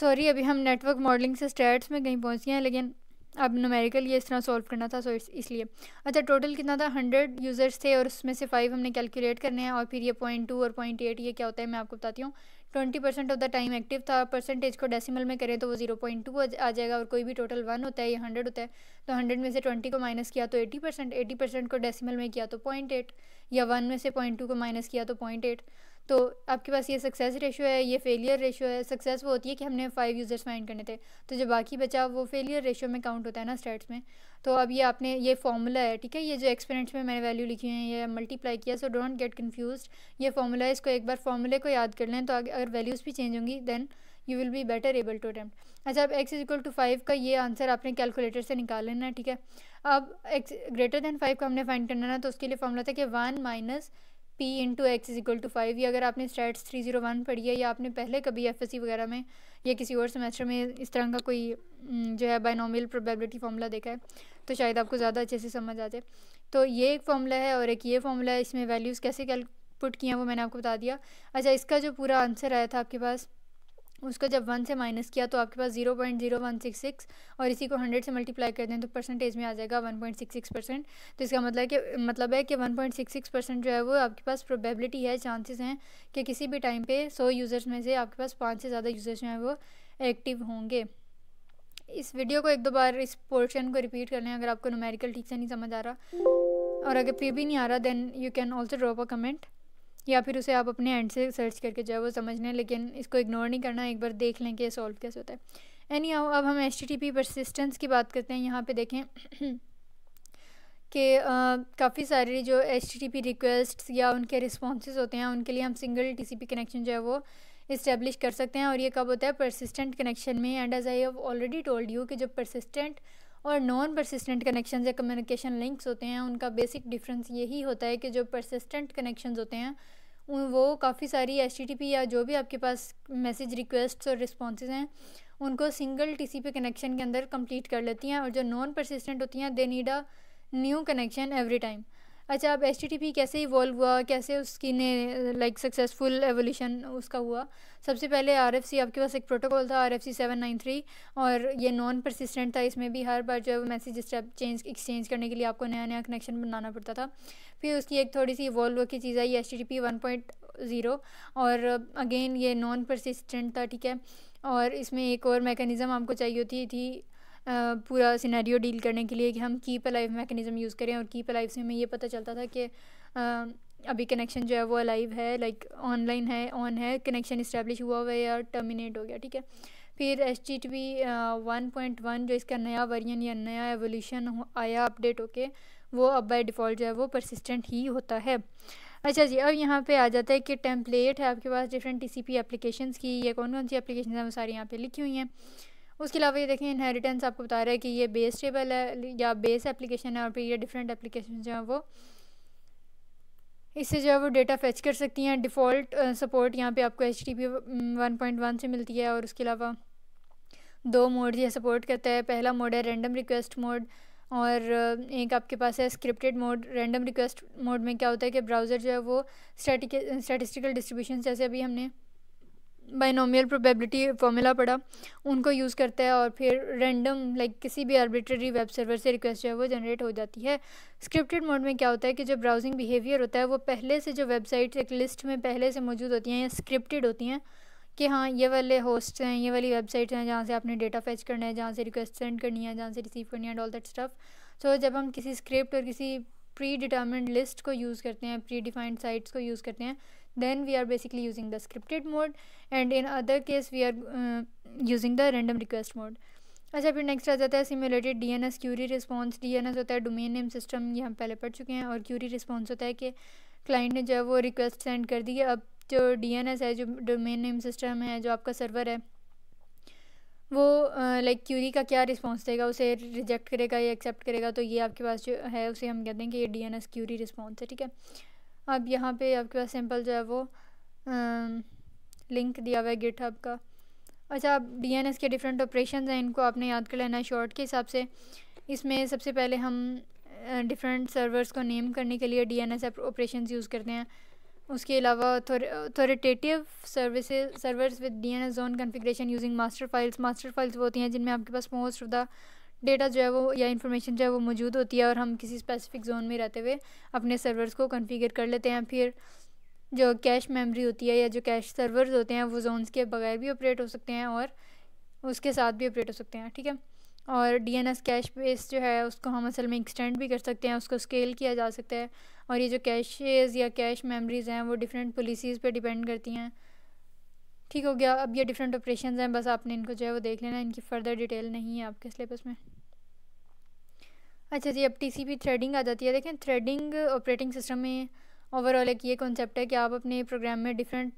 सॉरी अभी हम नेटवर्क मॉडलिंग से स्टैट्स में कहीं पहुँच गए हैं लेकिन अब नोमेरिकल ये इस तरह सॉल्व करना था सो इस, इसलिए अच्छा टोटल कितना था हंड्रेड यूज़र्स थे और उसमें से फाइव हमने कैलकुलेट करने हैं और फिर ये पॉइंट टू और पॉइंट एट ये क्या होता है मैं आपको बताती हूँ twenty percent of the time active था परसेंटेज को डेसिमल में करें तो वो जीरो पॉइंट टू आ जाएगा और कोई भी टोटल वन होता है या हंड्रेड होता है तो हंड्रेड में से ट्वेंटी को माइनस किया तो एटी परसेंट एटी परसेंट को डेसिमल में किया तो पॉइंट एट या वन में से पॉइंट टू को माइनस किया तो पॉइंट एट तो आपके पास ये सक्सेस रेशो है ये फेलियर रेशो है सक्सेस वो होती है कि हमने फाइव यूज़र्स फाइंड करने थे तो जो बाकी बचा वो फेलियर रेशो में काउंट होता है ना स्टेट्स में तो अब ये आपने ये फॉर्मूला है ठीक है ये जो एक्सपेरेंट्स में मैंने वैल्यू लिखी है ये मल्टीप्लाई किया सो डोंट गेट कन्फ्यूज ये फॉर्मूला है इसको एक बार फॉर्मूले को याद कर लें तो अगर वैल्यूज़ भी चेंज होंगी then you will be better able to attempt अच्छा अब x is equal to five का ये आंसर आपने कैलकुलेटर से निकाल लेना है ठीक है अब एक्स ग्रेटर दैन फाइव का हमने फाइंड करना है तो उसके लिए फॉर्मूला था कि one minus p into x is equal to five या अगर आपने स्टैट्स थ्री जीरो वन पढ़ी है या आपने पहले कभी एफ वगैरह में या किसी और सेमेस्टर में इस तरह का कोई जो है बाइनॉमियल प्रोबेबिलिटी फार्मूला देखा है तो शायद आपको ज़्यादा अच्छे से समझ आ जाए तो ये एक फार्मूला है और एक ये फार्मूला है इसमें वैल्यूज़ कैसे कैलकुलेट किए हैं वो मैंने आपको बता दिया अच्छा इसका जो पूरा आंसर आया था आपके पास उसको जब वन से माइनस किया तो आपके पास zero point zero one six six और इसी को हंड्रेड से मल्टीप्लाई कर दें तो परसेंटेज में आ जाएगा one point six six percent तो इसका मतलब कि मतलब है कि one point six six percent जो है वो आपके पास प्रोबेबिलिटी है चांसेस हैं कि किसी भी टाइम पे सौ यूज़र्स में से आपके पास पाँच से ज़्यादा यूज़र्स जो हैं वो एक्टिव होंगे इस वीडियो को एक दो बार इस पोर्शन को रिपीट कर लें अगर आपको नोमेरिकल ठीक से नहीं समझ आ रहा और अगर फिर भी नहीं आ रहा then you can also drop a comment या फिर उसे आप अपने एंड से सर्च करके जो है वो समझ लें लेकिन इसको इग्नोर नहीं करना एक बार देख लें कि सॉल्व कैसे होता है एनी आओ अब हम H T T P persistence की बात करते हैं यहाँ पे देखें कि काफ़ी सारी जो H T T P request या उनके रिस्पॉन्स होते हैं उनके लिए हम single T C P connection जो है वो इस्टेब्लिश कर सकते हैं और ये कब होता है परसिस्टेंट कनेक्शन में and as I have already told you कि जो परसिस्टेंट और नॉन परसिस्टेंट कनेक्शन या कम्युनिकेशन लिंक्स होते हैं उनका बेसिक डिफरेंस यही होता है कि जो परसिस्टेंट कनेक्शन होते हैं वो काफ़ी सारी एच या जो भी आपके पास मैसेज रिक्वेस्ट और रिस्पॉन्स हैं उनको सिंगल टी कनेक्शन के अंदर कंप्लीट कर लेती हैं और जो नॉन परसिस्टेंट होती हैं they need a new connection every time अच्छा अब पी कैसे इवॉल्व हुआ कैसे उसकी ने लाइक सक्सेसफुल एवोल्यूशन उसका हुआ सबसे पहले आर आपके पास एक प्रोटोकॉल था आर एफ और ये नॉन परसिस्टेंट था इसमें भी हर बार जो मैसेज स्टेप चेंज एक्सचेंज करने के लिए आपको नया नया कनेक्शन बनाना पड़ता था फिर उसकी एक थोड़ी सी इवॉल्व की चीज़ आई एस टी ज़ीरो और अगेन ये नॉन परसिस्टेंट था ठीक है और इसमें एक और मैकेनिज़म आपको चाहिए होती थी पूरा सिनेरियो डील करने के लिए कि हम कीप अलाइव मैकेनिज़्म यूज़ करें और कीप अलाइव से हमें ये पता चलता था कि अभी कनेक्शन जो है वो अलाइव है लाइक ऑनलाइन है ऑन है कनेक्शन इस्टेब्लिश हुआ हुआ है या टर्मिनेट हो गया ठीक है फिर H T T V one point one जो इसका नया वर्जन या नया एवोल्यूशन आया अपडेट होके वो अब बाय डिफ़ॉल्ट जो है वो परसिस्टेंट ही होता है अच्छा जी अब यहाँ पे आ जाता है कि टेम्पलेट है आपके पास different T C P applications की या कौन कौन सी एप्लीकेशन हैं वो सारी यहाँ पे लिखी हुई हैं उसके अलावा ये देखें इनहेरिटेंस आपको बता रहा है कि ये बेस टेबल है या बेस एप्लीकेशन है और फिर ये डिफरेंट एप्लीकेशन जो है वो इससे जो है वो डेटा फेच कर सकती हैं डिफ़ॉल्ट सपोर्ट uh, यहाँ पे आपको H T P one point one से मिलती है और उसके अलावा दो मोड ये सपोर्ट करता है पहला मोड है रैंडम रिक्वेस्ट मोड और uh, एक आपके पास है scripted mode random request mode में क्या होता है कि ब्राउज़र जो है वो स्टैटिक स्टैटिस्टिकल डिस्ट्रीब्यूशन जैसे अभी हमने बाइनोमियल प्रोबेबिलिटी फॉर्मूला पड़ा उनको यूज़ करता है और फिर रैंडम लाइक किसी भी आर्बिट्रेरी वेब सर्वर से रिक्वेस्ट जो है वो जनरेट हो जाती है स्क्रिप्टेड मोड में क्या होता है कि जो ब्राउजिंग बिहेवियर होता है वो पहले से जो वेबसाइट्स एक लिस्ट में पहले से मौजूद होती हैं या स्क्रिप्टेड होती हैं कि हाँ ये वाले होस्ट हैं ये वाली वेबसाइट्स हैं जहाँ से आपने डेटा फैच करना है जहाँ से रिक्वेस्ट सेंड करनी है जहाँ से रिसीव करनी है and all that stuff so जब हम किसी स्क्रिप्ट और किसी प्री डिटर्मेंड लिस्ट को यूज़ करते हैं प्री डिफाइंड साइट्स को यूज़ करते हैं then we are basically using the scripted mode and in other case we are uh, using the random request mode अच्छा फिर नेक्स्ट आ जाता है simulated DNS query response DNS होता है डोमेन नेम सिस्टम ये हम पहले पढ़ चुके हैं और क्यूरी रिस्पांस होता है कि क्लाइंट ने जो है वो रिक्वेस्ट सेंड कर दी है अब जो डीएनएस है जो डोमेन नेम सिस्टम है जो आपका सर्वर है वो लाइक uh, क्यूरी like, का क्या रिस्पॉन्स देगा उसे रिजेक्ट करेगा या एक्सेप्ट करेगा तो ये आपके पास जो है उसे हम कहते हैं कि ये D N S query response है ठीक है अब यहाँ पे आपके पास सिंपल जो है वो लिंक दिया हुआ है गिटहब का अच्छा अब डी के डिफरेंट ऑपरेशन हैं इनको आपने याद कर लेना शॉर्ट के हिसाब से इसमें सबसे पहले हम डिफरेंट सर्वर्स को नेम करने के लिए डी एस ऑपरेशन यूज़ करते हैं उसके अलावा authoritative service servers with S zone configuration using master files master files वो होती हैं जिनमें आपके पास मोस्ट ऑफ द डेटा जो है वो या इन्फॉर्मेशन जो है वो मौजूद होती है और हम किसी स्पेसिफिक जोन में रहते हुए अपने सर्वर्स को कॉन्फ़िगर कर लेते हैं फिर जो कैश मेमोरी होती है या जो कैश सर्वर्स होते हैं वो जोन्स के बगैर भी ऑपरेट हो सकते हैं और उसके साथ भी ऑपरेट हो सकते हैं ठीक है और D N S cache base जो है उसको हम असल में एक्सटेंड भी कर सकते हैं उसको स्केल किया जा सकता है और ये जो कैशेज़ या कैश मेमरीज हैं वो डिफरेंट पॉलिसीज़ पे डिपेंड करती हैं ठीक हो गया अब ये डिफरेंट ऑपरेशन हैं बस आपने इनको जो है वो देख लेना इनकी फ़र्दर डिटेल नहीं है आपके सिलेबस में अच्छा जी अब टीसीपी थ्रेडिंग आ जाती है देखें थ्रेडिंग ऑपरेटिंग सिस्टम में ओवरऑल एक ये कॉन्सेप्ट है कि आप अपने प्रोग्राम में different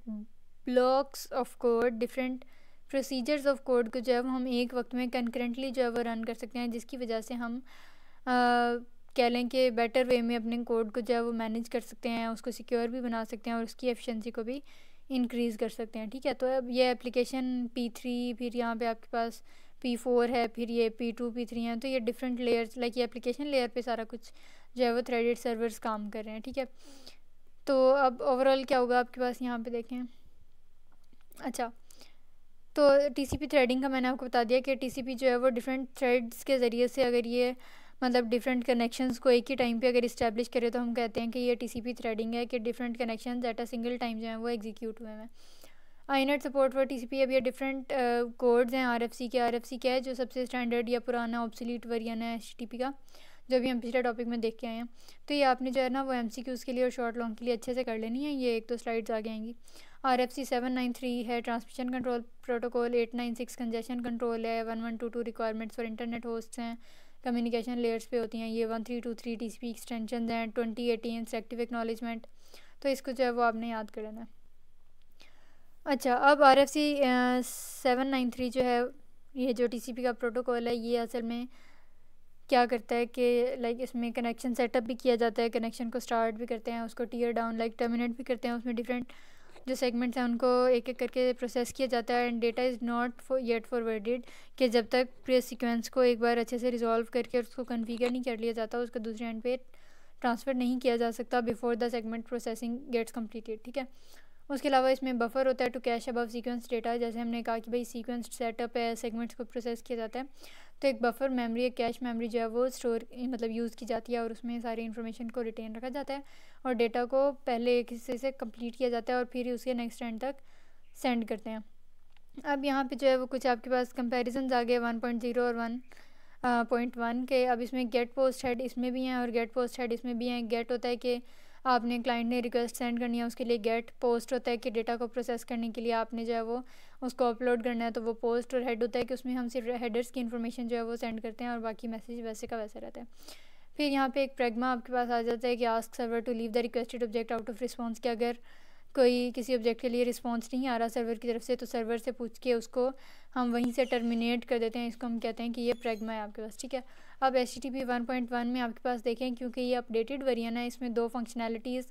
blocks of code different procedures of code को जो है वो हम एक वक्त में कंकरेंटली जो है वो रन कर सकते हैं जिसकी वजह से हम कह लें कि बेटर वे में अपने कोड को जो है वो मैनेज कर सकते हैं उसको सिक्योर भी बना सकते हैं और उसकी एफिशिएंसी को भी इंक्रीज़ कर सकते हैं ठीक है तो अब ये एप्लीकेशन पी थ्री फिर यहाँ पे आपके पास पी फोर है फिर ये पी टू पी थ्री हैं तो ये डिफरेंट लेयर्स लाइक ये एप्लीकेशन लेयर पे सारा कुछ जो है वो थ्रेडेड सर्वर्स काम कर रहे हैं ठीक है तो अब ओवरऑल क्या होगा आपके पास यहाँ पे देखें अच्छा तो टीसीपी थ्रेडिंग का मैंने आपको बता दिया कि टीसीपी जो है वो डिफरेंट थ्रेड्स के ज़रिए से अगर ये मतलब डिफरेंट कनेक्शंस को एक ही टाइम पे अगर इस्टेब्लिश करें तो हम कहते हैं कि ये टीसीपी थ्रेडिंग है कि different connections at a single time जो है वो एग्जीक्यूट हुए हैं आईनेट सपोर्ट फॉर टीसीपी अब ये डिफरेंट कोड्स uh, हैं आरएफसी के आरएफसी क्या है जो सबसे स्टैंडर्ड या पुराना ऑब्सोलीट वर्जन है पी का जो भी हम पिछले टॉपिक में देख के आए हैं तो ये आपने जो है ना वो एम सी क्यूज़ के लिए और शॉर्ट लॉन्ग के लिए अच्छे से कर लेनी है ये एक दो तो स्लाइड्स आगे आएंगी R F C seven nine three है transmission control protocol eight nine six congestion control है one one two two requirements for internet host हैं कम्युनिकेशन लेयर्स पे होती हैं ये one three two three T C P extension हैं twenty eighteen selective acknowledgement तो इसको जो है वो आपने याद कर लेना है अच्छा अब R F C seven nine three जो है ये जो टी सी पी का प्रोटोकॉल है ये असल में क्या करता है कि लाइक इसमें कनेक्शन सेटअप भी किया जाता है कनेक्शन को स्टार्ट भी करते हैं उसको टीयर डाउन लाइक टर्मिनेट भी करते हैं उसमें डिफरेंट जो सेगमेंट्स हैं उनको एक एक करके प्रोसेस किया जाता है and data is not yet forwarded कि जब तक प्रे सिक्वेंस को एक बार अच्छे से रिजॉल्व करके उसको कन्फिगर नहीं कर लिया जाता उसको दूसरे एंड पे ट्रांसफ़र नहीं किया जा सकता before the segment processing gets completed ठीक है उसके अलावा इसमें बफर होता है to cache above sequence data जैसे हमने कहा कि भाई सीक्वेंस सेटअप है सेगमेंट्स को प्रोसेस किया जाता है तो एक बफर मेमोरी एक कैश मेमोरी जो है वो स्टोर मतलब यूज़ की जाती है और उसमें सारी इन्फॉर्मेशन को रिटेन रखा जाता है और डेटा को पहले एक हिस्से से कंप्लीट किया जाता है और फिर उसके नेक्स्ट एंड तक सेंड करते हैं अब यहाँ पे जो है वो कुछ आपके पास कंपेरिजन आ गए वन पॉइंट ज़ीरो और वन पॉइंट वन के अब इसमें गेट पोस्ट हेड इसमें भी हैं और गेट पोस्ट हेड इसमें भी हैं गेट होता है कि आपने क्लाइंट ने रिक्वेस्ट सेंड करनी है उसके लिए गेट पोस्ट होता है कि डेटा को प्रोसेस करने के लिए आपने जो है वो उसको अपलोड करना है तो वो पोस्ट और हेड होता है कि उसमें हम सिर्फ हेडर्स की इन्फॉर्मेशन जो है वो सेंड करते हैं और बाकी मैसेज वैसे का वैसे रहता है फिर यहाँ पर एक प्रेगमा आपके पास आ जाता है कि ask server to leave the requested object out of response के अगर कोई किसी ऑब्जेक्ट के लिए रिस्पॉन्स नहीं आ रहा सर्वर की तरफ से तो सर्वर से पूछ के उसको हम वहीं से टर्मिनेट कर देते हैं इसको हम कहते हैं कि ये प्रेगमा है आपके पास ठीक है अब एस टी में आपके पास देखें क्योंकि ये अपडेटेड वरियन है इसमें दो फंक्शनैलिटीज़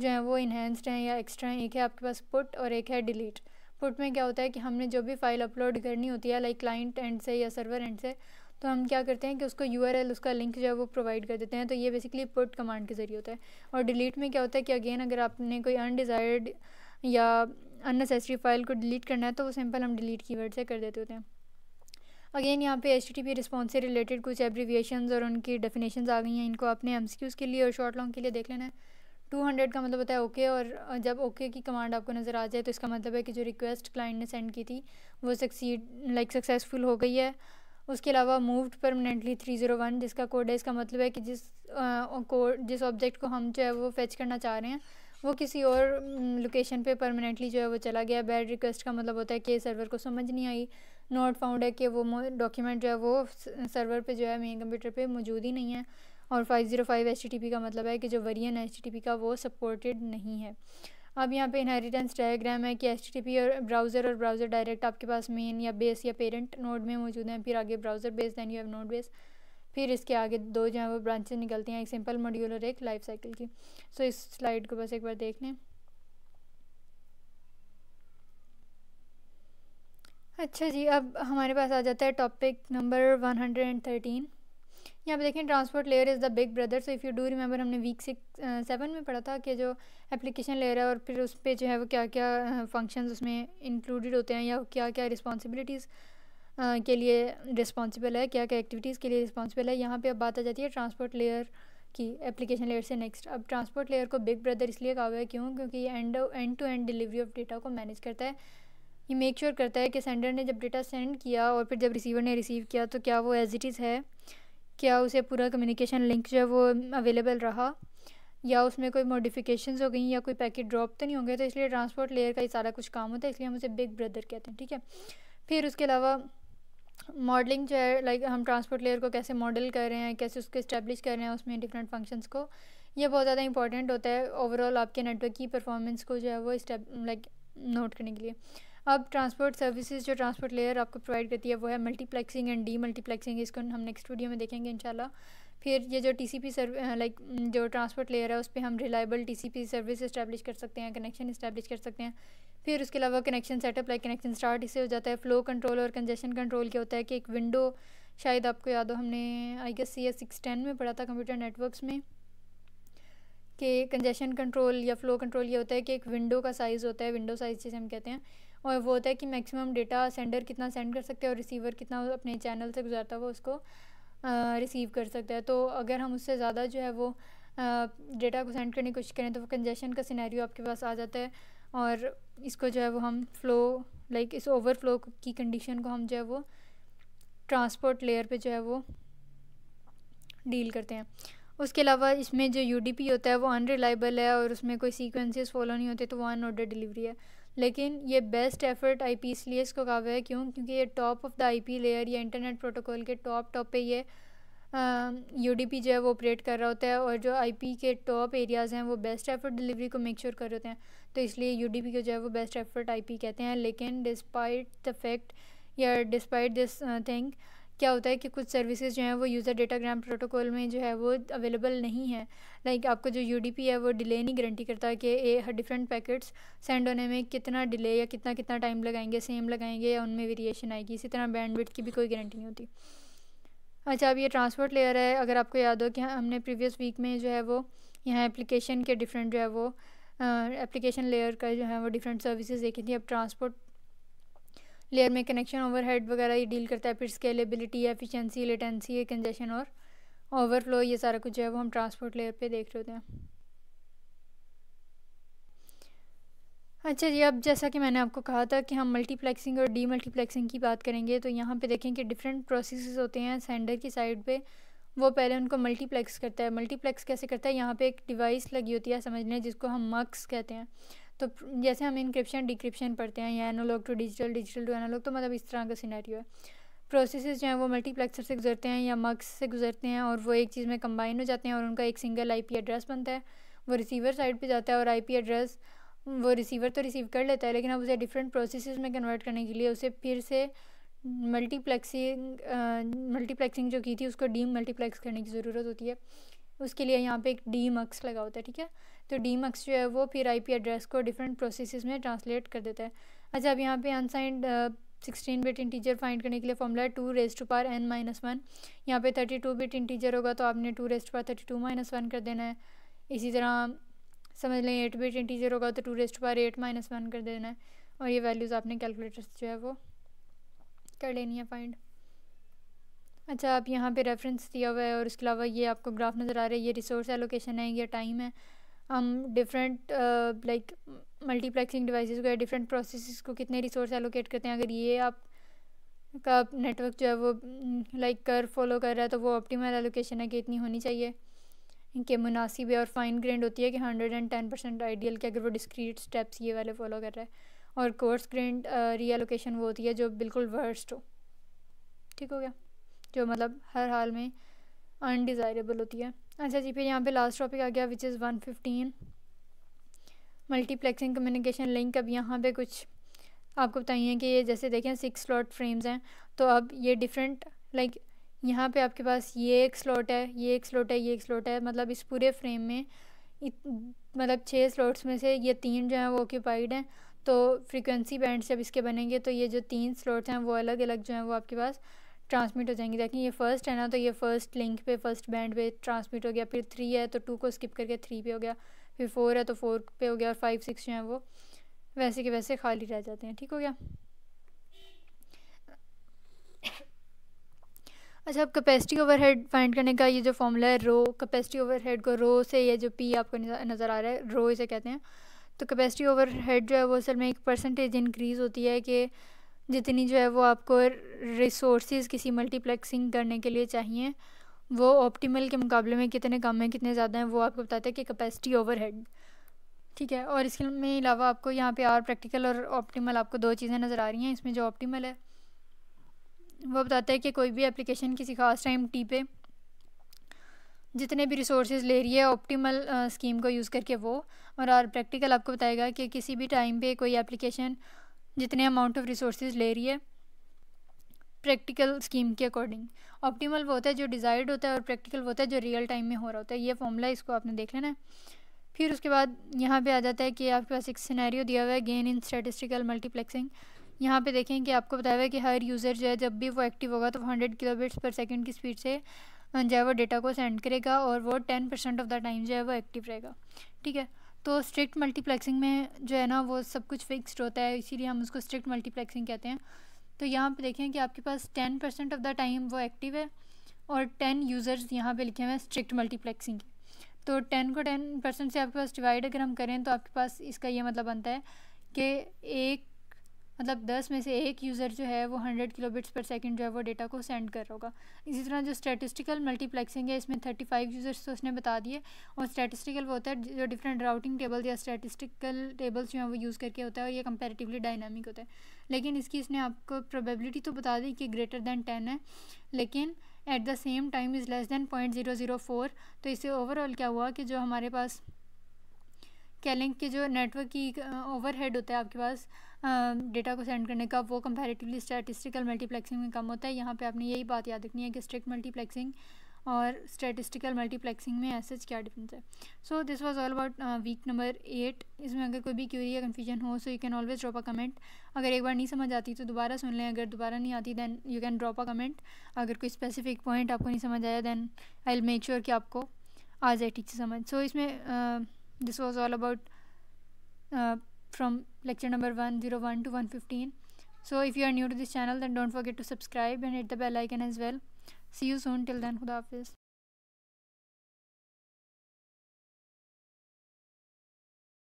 जो हैं वो इन्हेंस्ड हैं या एक्स्ट्रा हैं एक है आपके पास पुट और एक है डिलीट पुट में क्या होता है कि हमने जो भी फाइल अपलोड करनी होती है लाइक क्लाइंट एंड से या सर्वर एंड से तो हम क्या करते हैं कि उसको यू उसका लिंक जो है वो प्रोवाइड कर देते हैं तो ये बेसिकली पुट कमांड के ज़रिए होता है और डिलीट में क्या होता है कि अगेन अगर आपने कोई अनडिज़ायर्ड या अननेसेसरी फाइल को डिलीट करना है तो वो सिंपल हम डिलीट कीवर्ड से कर देते होते हैं अगेन यहाँ पे एच टी पी रिस्पॉन्स से रिलेटेड कुछ एब्रीविएशन और उनकी डेफिनेशन आ गई हैं इनको आपने एम के लिए और शॉर्ट लॉन्ग के लिए देख लेना है टू हंड्रेड का मतलब होता है ओके और जब ओके की कमांड आपको नज़र आ जाए तो इसका मतलब है कि जो रिक्वेस्ट क्लाइंट ने सेंड की थी वो सक्सीड लाइक सक्सेसफुल हो गई है उसके अलावा moved permanently three zero one जिसका कोड है इसका मतलब है कि जिस कोड जिस ऑब्जेक्ट को हम जो है वो फेच करना चाह रहे हैं वो किसी और लोकेशन पे परमानेंटली जो है वो चला गया बैड रिक्वेस्ट का मतलब होता है कि सर्वर को समझ नहीं आई नॉट फाउंड है कि वो डॉक्यूमेंट जो है वो सर्वर पे जो है मेन कंप्यूटर पे मौजूद ही नहीं है और 505 ज़ीरो का मतलब है कि जो वरियन एच का वो सपोर्टेड नहीं है अब यहाँ पे इनहेरिटेंस डायग्राम है कि एच और ब्राउज़र और ब्राउज़र डायरेक्ट आपके पास मेन या बेस या पेरेंट नोड में मौजूद हैं फिर आगे browser base then you have node base फिर इसके आगे दो जो है वो ब्रांचेज निकलती हैं एक सिंपल मॉड्यूल और एक लाइफ साइकिल की सो so, इस स्लाइड को बस एक बार देख लें अच्छा जी अब हमारे पास आ जाता है topic number one hundred and thirteen यहाँ पर देखें transport layer is the big brother so if you do remember हमने वीक सिक्स सेवन में पढ़ा था कि जो एप्लीकेशन लेयर है और फिर उस पर जो है वो क्या क्या फंक्शन उसमें इंक्लूडेड होते हैं या क्या क्या रिस्पॉन्सिबिलिटीज़ के लिए रिस्पॉन्सिबल है क्या क्या एक्टिविटीज़ के लिए रिस्पॉन्सिबल है यहाँ पर अब बात आ जाती है ट्रांसपोर्ट लेयर की एप्लीकेशन लेयर से नेक्स्ट अब ट्रांसपोर्ट लेयर को बिग ब्रदर इसलिए कहा हुआ है क्यों क्योंकि end end to end delivery of data को मैनेज करता है ये मेक श्योर करता है कि सेंडर ने जब डेटा सेंड किया और फिर जब रिसीवर ने रिसीव किया तो क्या वो एज इट इज़ है क्या उसे पूरा कम्युनिकेशन लिंक जो है वो अवेलेबल रहा या उसमें कोई मॉडिफिकेशन हो गई या कोई पैकेट ड्रॉप तो नहीं होंगे तो इसलिए ट्रांसपोर्ट लेयर का ही सारा कुछ काम होता है इसलिए हम उसे बिग ब्रदर कहते हैं ठीक है फिर उसके अलावा मॉडलिंग जो है लाइक हम ट्रांसपोर्ट लेयर को कैसे मॉडल कर रहे हैं कैसे उसको इस्टेब्लिश कर रहे हैं उसमें डिफरेंट फंक्शंस को ये बहुत ज़्यादा इंपॉर्टेंट होता है ओवरऑल आपके नेटवर्क की परफॉर्मेंस को जो है वो लाइक नोट करने के लिए अब ट्रांसपोर्ट सर्विसेज जो ट्रांसपोर्ट लेयर आपको प्रोवाइड करती है वो है मल्टीप्लेक्सिंग एंड डी मल्टीप्लेक्सिंग इसको हम नेक्स्ट वीडियो में देखेंगे इनशाला फिर ये जो टीसीपी सर्व लाइक जो ट्रांसपोर्ट लेयर है उस पर हम रिलायबल टीसीपी सर्विस इस्टेब्लिश कर सकते हैं कनेक्शन इस्टेब्लिश कर सकते हैं फिर उसके अलावा connection setup like connection start इसे हो जाता है फ्लो कंट्रोल और कंजेशन कंट्रोल क्या होता है कि एक विंडो शायद आपको याद हो हमने I guess C S six ten में पढ़ा था कंप्यूटर नेटवर्क्स में कि कंजेशन कंट्रोल या फ्लो कंट्रोल ये होता है कि एक विंडो का साइज़ होता है विंडो साइज़ जिसे हम कहते हैं और वो होता है कि मैक्सिमम डेटा सेंडर कितना सेंड कर सकते हैं और रिसीवर कितना अपने चैनल से गुजरता है वो उसको रिसीव कर सकता है तो अगर हम उससे ज़्यादा जो है वो डेटा को सेंड करने की कोशिश करें तो वो कंजेशन का सिनेरियो आपके पास आ जाता है और इसको जो है वो हम फ्लो लाइक like इस ओवरफ्लो की कंडीशन को हम जो है वो ट्रांसपोर्ट लेयर पे जो है वो डील करते हैं उसके अलावा इसमें जो यू होता है वो अनरिलाइबल है और उसमें कोई सीक्वेंसेस फॉलो नहीं होते तो वो अनऑर्डर डिलीवरी है लेकिन ये बेस्ट एफर्ट आई पी इसलिए इसको कहा हुआ है क्यों क्योंकि ये top of the I P layer या इंटरनेट प्रोटोकॉल के टॉप टॉप पे ये यू डी पी जो है वो ऑपरेट कर रहा होता है और जो आई पी के टॉप एरियाज़ हैं वो बेस्ट एफर्ट डिलीवरी को मेक श्योर कर रहे होते हैं तो इसलिए यू डी पी को जो है वो बेस्ट एफर्ट आई पी कहते हैं लेकिन डिस्पाइट द फैक्ट या डिस्पाइट दिस थिंग क्या होता है कि कुछ सर्विसेज जो हैं वो यूज़र डेटा ग्राम प्रोटोकॉल में जो है वो अवेलेबल नहीं है लाइक आपको जो यू है वो डिले नहीं गारंटी करता कि ए डिफरेंट पैकेट्स सेंड होने में कितना डिले या कितना कितना टाइम लगाएंगे सेम लगाएंगे या उनमें वेरिएशन आएगी इसी तरह बैंडविड्थ की भी कोई गारंटी नहीं होती अच्छा अब ये ट्रांसपोर्ट लेयर है अगर आपको याद हो कि हमने प्रीवियस वीक में जो है वो यहाँ एप्लीकेशन के डिफरेंट जो है वो एप्लीकेशन लेयर का जो है वो डिफरेंट सर्विसेज देखी थी अब ट्रांसपोर्ट लेयर में कनेक्शन ओवरहेड वगैरह ये डील करता है फिर स्केलेबिलिटी एफिशिएंसी लेटेंसी कंजेशन और ओवरफ्लो ये सारा कुछ जो है वो हम ट्रांसपोर्ट लेयर पे देख रहे होते हैं अच्छा जी अब जैसा कि मैंने आपको कहा था कि हम मल्टीप्लेक्सिंग और डी मल्टीप्लेक्सिंग की बात करेंगे तो यहाँ पे देखें कि डिफरेंट प्रोसेस होते हैं सेंडर की साइड पे वो पहले उनको मल्टीप्लेक्स करता है मल्टीप्लेक्स कैसे करता है यहाँ पे एक डिवाइस लगी होती है समझने जिसको हम मक्स कहते हैं तो जैसे हम इंक्रिप्शन डिक्रिप्शन पढ़ते हैं या analogue to digital digital to analogue तो मतलब इस तरह का सिनेरियो है प्रोसेस जो हैं वो मल्टीप्लेक्सर से गुजरते हैं या मक्स से गुजरते हैं और वो एक चीज़ में कंबाइन हो जाते हैं और उनका एक सिंगल आईपी एड्रेस बनता है वो रिसीवर साइड पे जाता है और आईपी एड्रेस वो रिसीवर तो रिसीव कर लेता है लेकिन अब उसे डिफरेंट प्रोसेस में कन्वर्ट करने के लिए उसे फिर से मल्टीप्लेक्सिंग मल्टीप्लेक्सिंग जो की थी उसको डीम मल्टीप्लेक्स करने की ज़रूरत होती है उसके लिए यहाँ पे एक डी मक्स लगा होता है ठीक है तो डी मक्स जो है वो फिर आईपी एड्रेस को डिफरेंट प्रोसेस में ट्रांसलेट कर देता है अच्छा अब यहाँ पे unsigned sixteen bit integer find करने के लिए फॉर्मूला है two raise to power n minus one यहाँ पे थर्टी टू बिट इंटीजर होगा तो आपने two raise to power thirty two minus one कर देना है इसी तरह समझ लें एट बिट इंटीजर होगा तो two raise to power eight minus one कर देना है और ये वैल्यूज़ आपने कैलकुलेटर जो है वो कर लेनी है फाइंड अच्छा आप यहाँ पे रेफरेंस दिया हुआ है और उसके अलावा ये आपको ग्राफ नज़र आ रहा है ये रिसोर्स एलोकेशन है ये टाइम है हम डिफरेंट लाइक मल्टीप्लेक्सिंग डिवाइसेस को या डिफरेंट प्रोसेस को कितने रिसोर्स एलोकेट करते हैं अगर ये आप का नेटवर्क जो है वो लाइक mm, कर फॉलो कर रहा है तो वो ऑप्टिमल एलोकेशन है कि इतनी होनी चाहिए कि मुनासिब और फाइन ग्रेंड होती है कि hundred and ten percent ideal के अगर वो डिस्क्रीट स्टेप्स ये वाले फॉलो कर रहा है और कोर्स ग्रेंड रीएलोकेशन वो होती है जो बिल्कुल वर्स्ट हो ठीक हो गया जो मतलब हर हाल में अनडिज़ायरेबल होती है अच्छा जी फिर यहाँ पे लास्ट टॉपिक आ गया which is one fifteen multiplexing communication link अब यहाँ पे कुछ आपको बताइए कि ये जैसे देखें सिक्स स्लॉट फ्रेम्स हैं तो अब ये डिफरेंट लाइक like, यहाँ पे आपके पास ये एक स्लॉट है ये एक स्लॉट है ये एक स्लॉट है मतलब इस पूरे फ्रेम में मतलब छः स्लॉट्स में से ये तीन जो हैं वो ऑक्यूपाइड हैं तो फ्रिक्वेंसी बैंड जब इसके बनेंगे तो ये जो तीन स्लॉट्स हैं वो अलग अलग जो हैं वो आपके पास ट्रांसमिट हो जाएंगे देखें ये फर्स्ट है ना तो ये फर्स्ट लिंक पे फर्स्ट बैंड पे ट्रांसमिट हो गया फिर थ्री है तो टू को स्किप करके थ्री पे हो गया फिर फोर है तो फोर पे हो गया और फाइव सिक्स जो है वो वैसे के वैसे खाली रह जाते हैं ठीक हो गया अच्छा अब कैपेसिटी ओवरहेड फाइंड करने का ये जो फॉर्मूला है रो कैपेसिटी ओवरहेड को रो से ये जो पी आपको नज़र आ रहा है रो इसे कहते हैं तो कैपेसिटी ओवरहेड जो है वो असल में एक परसेंटेज इंक्रीज़ होती है कि जितनी जो है वो आपको रिसोर्सेज किसी मल्टीप्लेक्सिंग करने के लिए चाहिए वो ऑप्टिमल के मुकाबले में कितने कम हैं कितने ज़्यादा हैं वो आपको बताते हैं कि कैपेसिटी ओवरहेड ठीक है और इसके में अलावा आपको यहाँ पे आर प्रैक्टिकल और ऑप्टिमल आपको दो चीज़ें नज़र आ रही हैं इसमें जो ऑप्टिमल है वो बताते हैं कि कोई भी एप्लीकेशन किसी खास टाइम टी पे जितने भी रिसोर्सेज ले रही है ऑप्टिमल स्कीम को यूज़ करके वो और आर प्रैक्टिकल आपको बताएगा कि किसी भी टाइम पे कोई एप्लीकेशन जितने अमाउंट ऑफ रिसोर्सेज ले रही है प्रैक्टिकल स्कीम के अकॉर्डिंग ऑप्टिमल वो होता है जो डिज़ायर्ड होता है और प्रैक्टिकल वो होता है जो रियल टाइम में हो रहा होता है ये फॉर्मूला इसको आपने देख लेना है फिर उसके बाद यहाँ पे आ जाता है कि आपके पास एक सिनेरियो दिया हुआ है गेन इन स्टेटिस्टिकल मल्टीप्लेक्सिंग यहाँ पे देखें कि आपको बताया हुआ है कि हर यूज़र जो है जब भी वो एक्टिव होगा तो हंड्रेड किलोमीटर्स पर सेकेंड की स्पीड से जो है वो डेटा को सेंड करेगा और वो ten percent of the time जो है वो एक्टिव रहेगा ठीक है तो स्ट्रिक्ट मल्टीप्लेक्सिंग में जो है ना वो सब कुछ फिक्स्ड होता है इसीलिए हम उसको स्ट्रिक्ट मल्टीप्लेक्सिंग कहते हैं तो यहाँ पे देखें कि आपके पास ten percent of the time वो एक्टिव है और टेन यूज़र्स यहाँ पे लिखे हुए हैं स्ट्रिक्ट मल्टीप्लेक्सिंग के तो टेन को टेन परसेंट से आपके पास डिवाइड अगर हम करें तो आपके पास इसका ये मतलब बनता है कि एक मतलब दस में से एक यूज़र जो है वो हंड्रेड किलोबिट्स पर सेकेंड जो है वो डेटा को सेंड कर रहा होगा इसी तरह जो स्टैटिस्टिकल मल्टीप्लेक्सिंग है इसमें थर्टी फाइव यूज़र्स तो उसने बता दिए और स्टैटिस्टिकल वो होता है जो डिफरेंट राउटिंग टेबल या स्टैटिस्टिकल टेबल्स जो हैं वो यूज़ करके होता है और ये कंपेरेटिवली डायनामिक होता है लेकिन इसकी इसने आपको प्रोबेबिलिटी तो बता दी कि ग्रेटर दैन टेन है लेकिन at the same time is less than point zero zero four तो इससे ओवरऑल क्या हुआ कि जो हमारे पास कह लें कि जो नेटवर्क की ओवरहेड uh, होता है आपके पास डेटा को सेंड करने का वो कंपैरेटिवली स्टैटिस्टिकल मल्टीप्लेक्सिंग में कम होता है यहाँ पे आपने यही बात याद रखनी है कि स्ट्रिक्ट मल्टीप्लेक्सिंग और स्टैटिस्टिकल मल्टीप्लेक्सिंग में ऐसे क्या डिफरेंस है so this was all about week number eight इसमें अगर कोई भी क्यूरी या कन्फ्यूजन हो so you can always drop a comment अगर एक बार नहीं समझ आती तो दोबारा सुन लें अगर दोबारा नहीं आती then you can drop a comment अगर कोई स्पेसिफिक पॉइंट आपको नहीं समझ आया then I will make sure कि आपको आ जाए ठीक से समझ सो so, इसमें this was all about from lecture number 101 to 115 so if you are new to this channel then don't forget to subscribe and hit the bell icon as well see you soon till then khuda hafiz